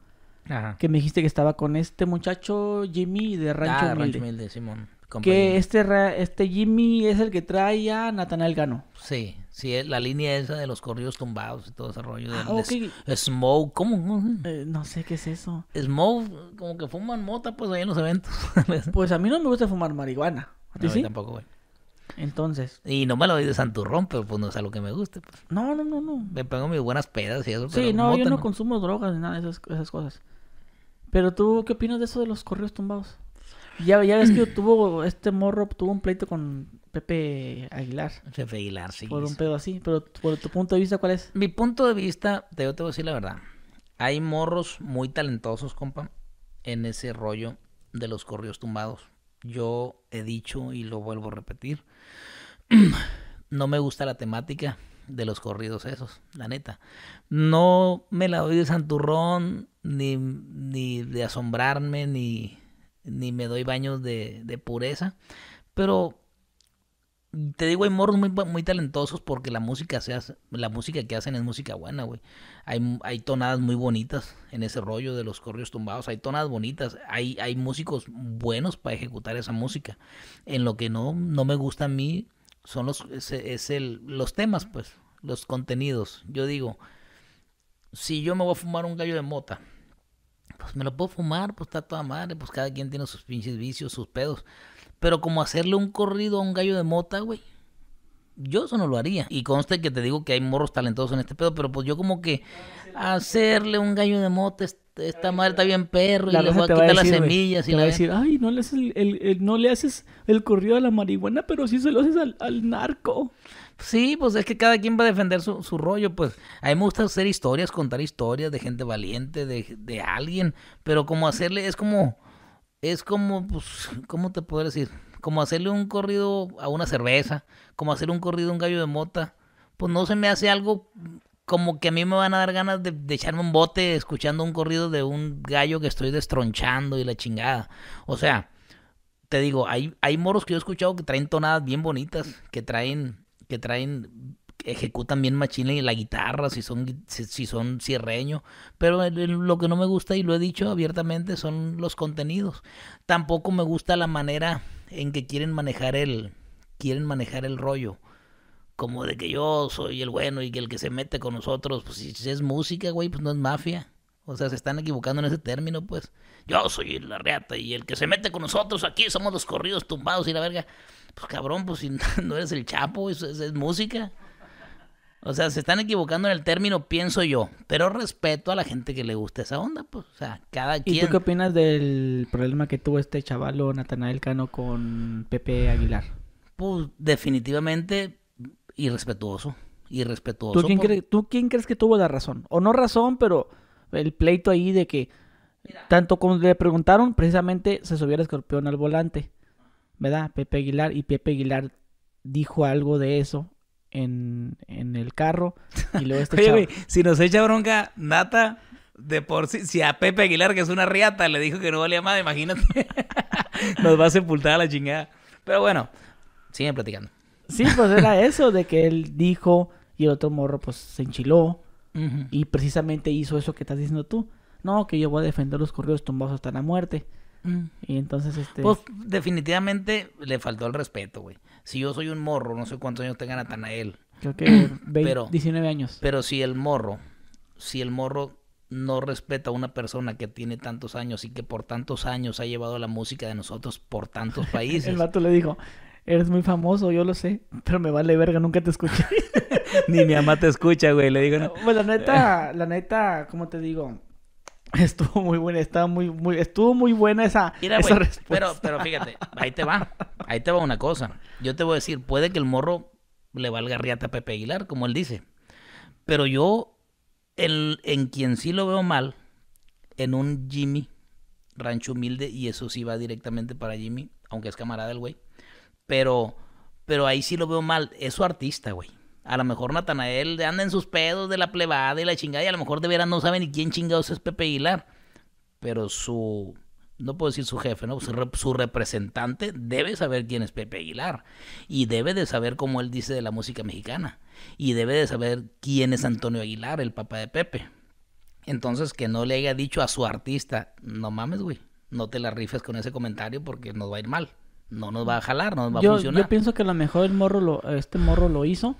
que me dijiste que estaba con este muchacho Jimmy de ah, Rancho ah, Simón. Que este, este Jimmy es el que trae a Natanael Gano. Sí, sí, la línea esa de los corridos tumbados y todo ese rollo. Ah, smoke, ¿cómo? Eh, no sé qué es eso. Smoke, como que fuman mota, pues ahí en los eventos. pues a mí no me gusta fumar marihuana. ¿A ti tampoco, güey. Entonces. Y no me lo doy de santurrón, pero pues no es algo que me guste. Pues. No, no, no, no. Me pongo mis buenas pedas y eso. Sí, no, yo no, no, consumo drogas ni nada de esas cosas. Pero tú, ¿qué opinas de eso de los correos tumbados? Ya, ves que tuvo, este morro tuvo un pleito con Pepe Aguilar. Pepe Aguilar, sí. Por un pedo así. Pero por tu punto de vista, ¿cuál es? Mi punto de vista, te, voy a decir la verdad. Hay morros muy talentosos, compa, en ese rollo de los correos tumbados. Yo he dicho y lo vuelvo a repetir. no me gusta la temática de los corridos esos, la neta. No me la doy de santurrón, ni, ni de asombrarme, ni, me doy baños de, pureza. Pero te digo, hay morros muy, muy talentosos porque la música, se hace, la música que hacen es música buena, güey. Hay, hay tonadas muy bonitas en ese rollo de los corrios tumbados. Hay tonadas bonitas. Hay, hay músicos buenos para ejecutar esa música. En lo que no, no me gusta a mí son los, es el, los temas, pues, los contenidos. Yo digo, si yo me voy a fumar un gallo de mota pues me lo puedo fumar, pues está toda madre, pues cada quien tiene sus pinches vicios, sus pedos. Pero como hacerle un corrido a un gallo de mota, güey. Yo eso no lo haría. Y conste que te digo que hay morros talentosos en este pedo, pero pues yo como que hacerle un gallo de mota esta madre está bien perro y le voy a quitar las semillas y la a decir, ay, no le haces el, no le haces el corrido a la marihuana, pero sí se lo haces al narco. Sí, pues es que cada quien va a defender su, rollo, pues a mí me gusta hacer historias, contar historias de gente valiente, de, alguien, pero como hacerle, es como, es como, pues, ¿cómo te puedo decir? Como hacerle un corrido a una cerveza, como hacer un corrido a un gallo de mota, pues no se me hace algo como que a mí me van a dar ganas de, de, echarme un bote escuchando un corrido de un gallo que estoy destronchando y la chingada. O sea, te digo, hay, hay moros que yo he escuchado que traen tonadas bien bonitas, que traen que traen ejecutan bien machina y la guitarra, si son, si, son cierreño. Pero lo que no me gusta, y lo he dicho abiertamente, son los contenidos. Tampoco me gusta la manera en que quieren manejar el, quieren manejar el rollo. Como de que yo soy el bueno y que el que se mete con nosotros, pues si es música, güey, pues no es mafia. O sea, se están equivocando en ese término, pues. Yo soy la reata y el que se mete con nosotros aquí somos los corridos tumbados y la verga. Pues cabrón, pues si no eres el Chapo, eso es, música. O sea, se están equivocando en el término, pienso yo. Pero respeto a la gente que le gusta esa onda, pues. O sea, cada quien. ¿Y tú qué opinas del problema que tuvo este chavalo Natanael Cano con Pepe Aguilar? Pues definitivamente irrespetuoso. Irrespetuoso. ¿Tú quién, crees que tuvo la razón? O no razón, pero el pleito ahí de que. Tanto como le preguntaron, precisamente se subiera escorpión al volante. ¿verdad? Pepe Aguilar y Pepe Aguilar dijo algo de eso en, en el carro y luego este Oye, si nos echa bronca Nata de por sí, si a Pepe Aguilar que es una riata le dijo que no valía más, imagínate. nos va a sepultar a la chingada. Pero bueno, siguen platicando. Sí, pues era eso de que él dijo y el otro morro pues se enchiló y precisamente hizo eso que estás diciendo tú. No, que yo voy a defender los corridos tumbados hasta la muerte. Mm. Y entonces, este. Pues definitivamente le faltó el respeto, güey. Si yo soy un morro, no sé cuántos años tenga Natanael. Creo que 19 años. Pero si el morro, si el morro no respeta a una persona que tiene tantos años y que por tantos años ha llevado la música de nosotros por tantos países. el vato le dijo, eres muy famoso, yo lo sé, pero me vale verga, nunca te escuché. Ni mi mamá te escucha, güey, le digo. No. Pues la neta, la neta, ¿cómo te digo? Estuvo muy buena, estaba muy, muy, estuvo muy buena esa, respuesta. Pero, pero fíjate, ahí te va, ahí te va una cosa. Yo te voy a decir, puede que el morro le valga riata a Pepe Aguilar, como él dice. Pero yo, el, en quien sí lo veo mal, en un Jimmy, rancho humilde, y eso sí va directamente para Jimmy, aunque es camarada el güey. Pero, pero ahí sí lo veo mal, es su artista, güey. A lo mejor Natanael anda en sus pedos de la plebada y la chingada, y a lo mejor de veras no saben ni quién chingados es Pepe Aguilar... Pero su, no puedo decir su jefe, ¿no? Su, representante debe saber quién es Pepe Aguilar. Y debe de saber, cómo él dice, de la música mexicana. Y debe de saber quién es Antonio Aguilar, el papá de Pepe. Entonces, que no le haya dicho a su artista, no mames, güey, no te la rifes con ese comentario porque nos va a ir mal. No nos va a jalar, no nos va a funcionar. Yo pienso que a lo mejor el morro lo, este morro lo hizo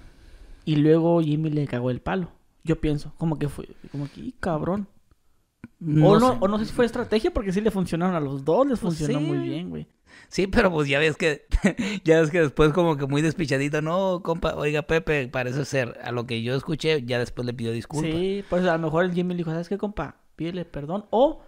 y luego Jimmy le cagó el palo. Yo pienso, como que fue, como que, cabrón. o, no, o no sé si fue estrategia, porque sí le funcionaron a los dos, les pues funcionó muy bien, güey. Sí, pero pues ya ves que, ya ves que después como que muy despichadito, no, compa, oiga Pepe, parece ser, a lo que yo escuché, ya después le pidió disculpas. Sí, pues a lo mejor el Jimmy le dijo, ¿sabes qué, compa? Pídele perdón, o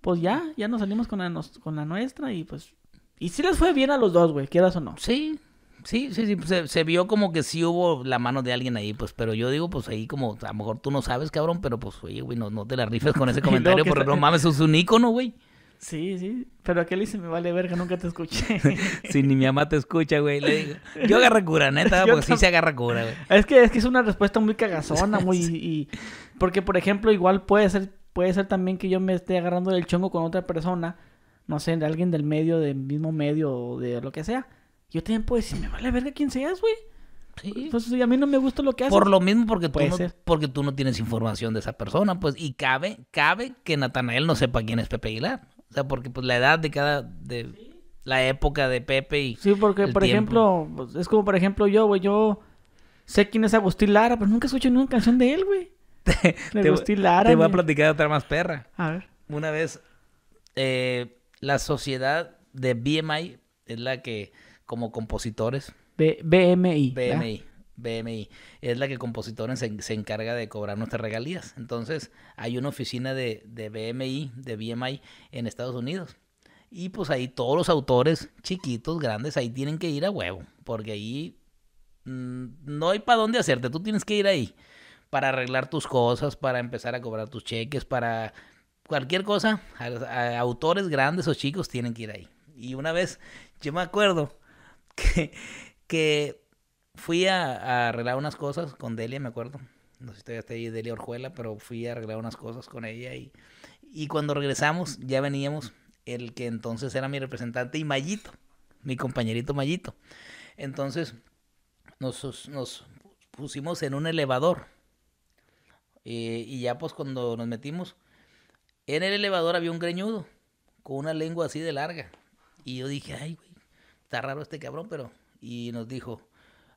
pues ya, ya nos salimos con la, con la nuestra y pues... Y sí les fue bien a los dos, güey, quieras o no. Sí, Sí, sí, sí, pues, se, vio como que sí hubo la mano de alguien ahí, pues, pero yo digo, pues ahí como, a lo mejor tú no sabes, cabrón, pero pues, oye, güey, no, no te la rifes con ese comentario, porque no mames, es un ícono, güey. Sí, sí, pero aquel dice, me vale verga, nunca te escuché. sí, ni mi mamá te escucha, güey, le digo, yo agarra cura, neta, porque sí se agarra cura, güey. Es que, es que es una respuesta muy cagazona, muy, y, porque, por ejemplo, igual puede ser, puede ser también que yo me esté agarrando el chongo con otra persona, no sé, de alguien del medio, del mismo medio, de lo que sea yo también puedo decir, me vale verga quién seas, güey. Sí. Pues, a mí no me gusta lo que haces. Por lo mismo, porque tú, no, porque tú no tienes información de esa persona, pues. Y cabe, cabe que Natanael no sepa quién es Pepe Aguilar. O sea, porque pues la edad de cada... De, La época de Pepe y... Sí, porque, por ejemplo, es como, por ejemplo, yo, güey, yo sé quién es Agustín Lara, pero nunca escuché ninguna canción de él, güey. de Agustín Lara. Te voy a platicar otra más perra. A ver. Una vez, eh, la sociedad de BMI es la que como compositores. BMI. BMI. BMI, es la que compositores se, encarga de cobrar nuestras regalías. Entonces, hay una oficina de, de, BMI, de BMI en Estados Unidos. Y pues ahí todos los autores, chiquitos, grandes, ahí tienen que ir a huevo, porque ahí mm, no hay para dónde hacerte, tú tienes que ir ahí para arreglar tus cosas, para empezar a cobrar tus cheques, para cualquier cosa. autores grandes o chicos tienen que ir ahí. Y una vez, yo me acuerdo, que, fui a, arreglar unas cosas con Delia, me acuerdo. No sé si todavía está ahí Delia Orjuela, pero fui a arreglar unas cosas con ella y, y cuando regresamos ya veníamos el que entonces era mi representante y Mayito, mi compañerito Mayito. Entonces nos, nos pusimos en un elevador eh, y ya pues cuando nos metimos, en el elevador había un greñudo con una lengua así de larga. Y yo dije, ay, güey, está raro este cabrón, pero... Y nos dijo,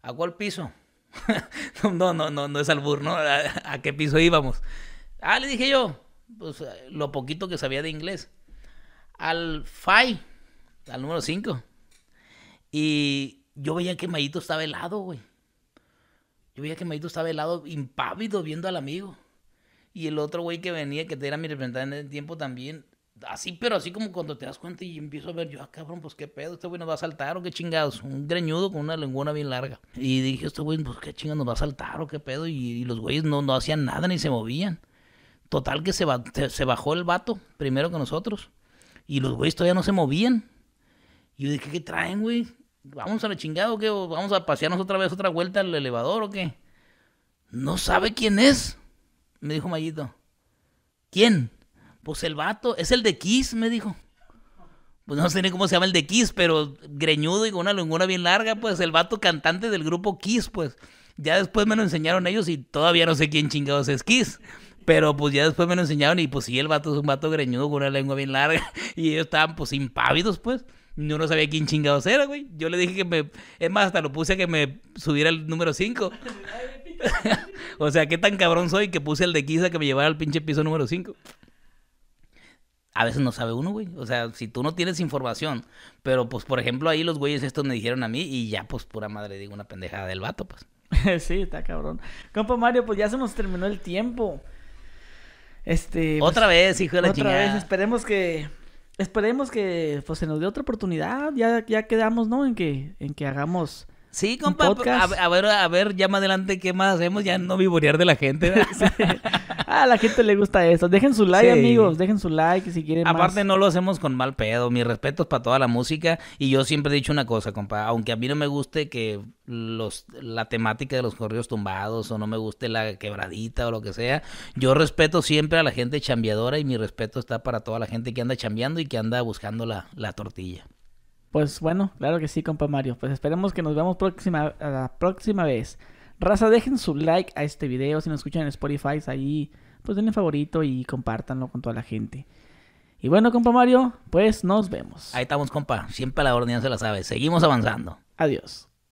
¿a cuál piso? no, no, no, no es albur, ¿no? ¿A, qué piso íbamos? Ah, le dije yo, pues eh, lo poquito que sabía de inglés. Al FAI, al número 5. Y yo veía que Mayito estaba helado, güey. Yo veía que Mayito estaba helado, impávido, viendo al amigo. Y el otro güey que venía, que era mi representante en el tiempo también, Así, pero así como cuando te das cuenta y empiezo a ver, yo, ah, cabrón, pues qué pedo, este güey nos va a saltar o qué chingados. Un greñudo con una lengua bien larga. Y dije, este güey, pues qué chingados nos va a saltar o qué pedo. Y, los güeyes no, no hacían nada ni se movían. Total que se, se bajó el vato primero que nosotros. Y los güeyes todavía no se movían. Y yo dije, ¿qué traen, güey? ¿Vamos a la chingada o qué? ¿Vamos a pasearnos otra vez otra vuelta al elevador o qué? No sabe quién es, me dijo Mayito. ¿Quién? Pues el vato, es el de Kiss, me dijo. Pues no sé ni cómo se llama el de Kiss, pero greñudo y con una lengua bien larga, pues el vato cantante del grupo Kiss, pues. Ya después me lo enseñaron ellos y todavía no sé quién chingados es Kiss. Pero pues ya después me lo enseñaron y pues sí, el vato es un vato greñudo con una lengua bien larga. Y ellos estaban pues impávidos, pues. Yo no sabía quién chingados era, güey. Yo le dije que me... Es más, hasta lo puse a que me subiera el número 5. o sea, qué tan cabrón soy que puse el de Kiss a que me llevara al pinche piso número 5 a veces no sabe uno, güey. O sea, si tú no tienes información. Pero, pues, por ejemplo, ahí los güeyes estos me dijeron a mí y ya, pues, pura madre, digo una pendejada del vato, pues. sí, está cabrón. Compa Mario, pues ya se nos terminó el tiempo. Este. Pues, otra vez, hijo de la otra chingada. Otra vez, esperemos que. Esperemos que pues, se nos dé otra oportunidad. Ya, ya quedamos, ¿no? En que, en que hagamos Sí, compa. Pues, a, ver, a ver, ya más adelante qué más hacemos, ya no vivorear de la gente. A la gente le gusta eso. Dejen su like, amigos. Dejen su like si quieren. Aparte, no lo hacemos con mal pedo. Mis respetos para toda la música. Y yo siempre he dicho una cosa, compa. Aunque a mí no me guste que los, la temática de los corridos tumbados o no me guste la quebradita o lo que sea, yo respeto siempre a la gente chambeadora y mi respeto está para toda la gente que anda chambeando y que anda buscando la, la tortilla. Pues bueno, claro que sí, compa Mario. Pues esperemos que nos veamos próxima, a la próxima vez. Raza, dejen su like a este video. Si nos escuchan en Spotify, ahí pues denle favorito y compártanlo con toda la gente. Y bueno, compa Mario, pues nos vemos. Ahí estamos, compa. Siempre la orden, ya se la sabe. Seguimos avanzando. Adiós.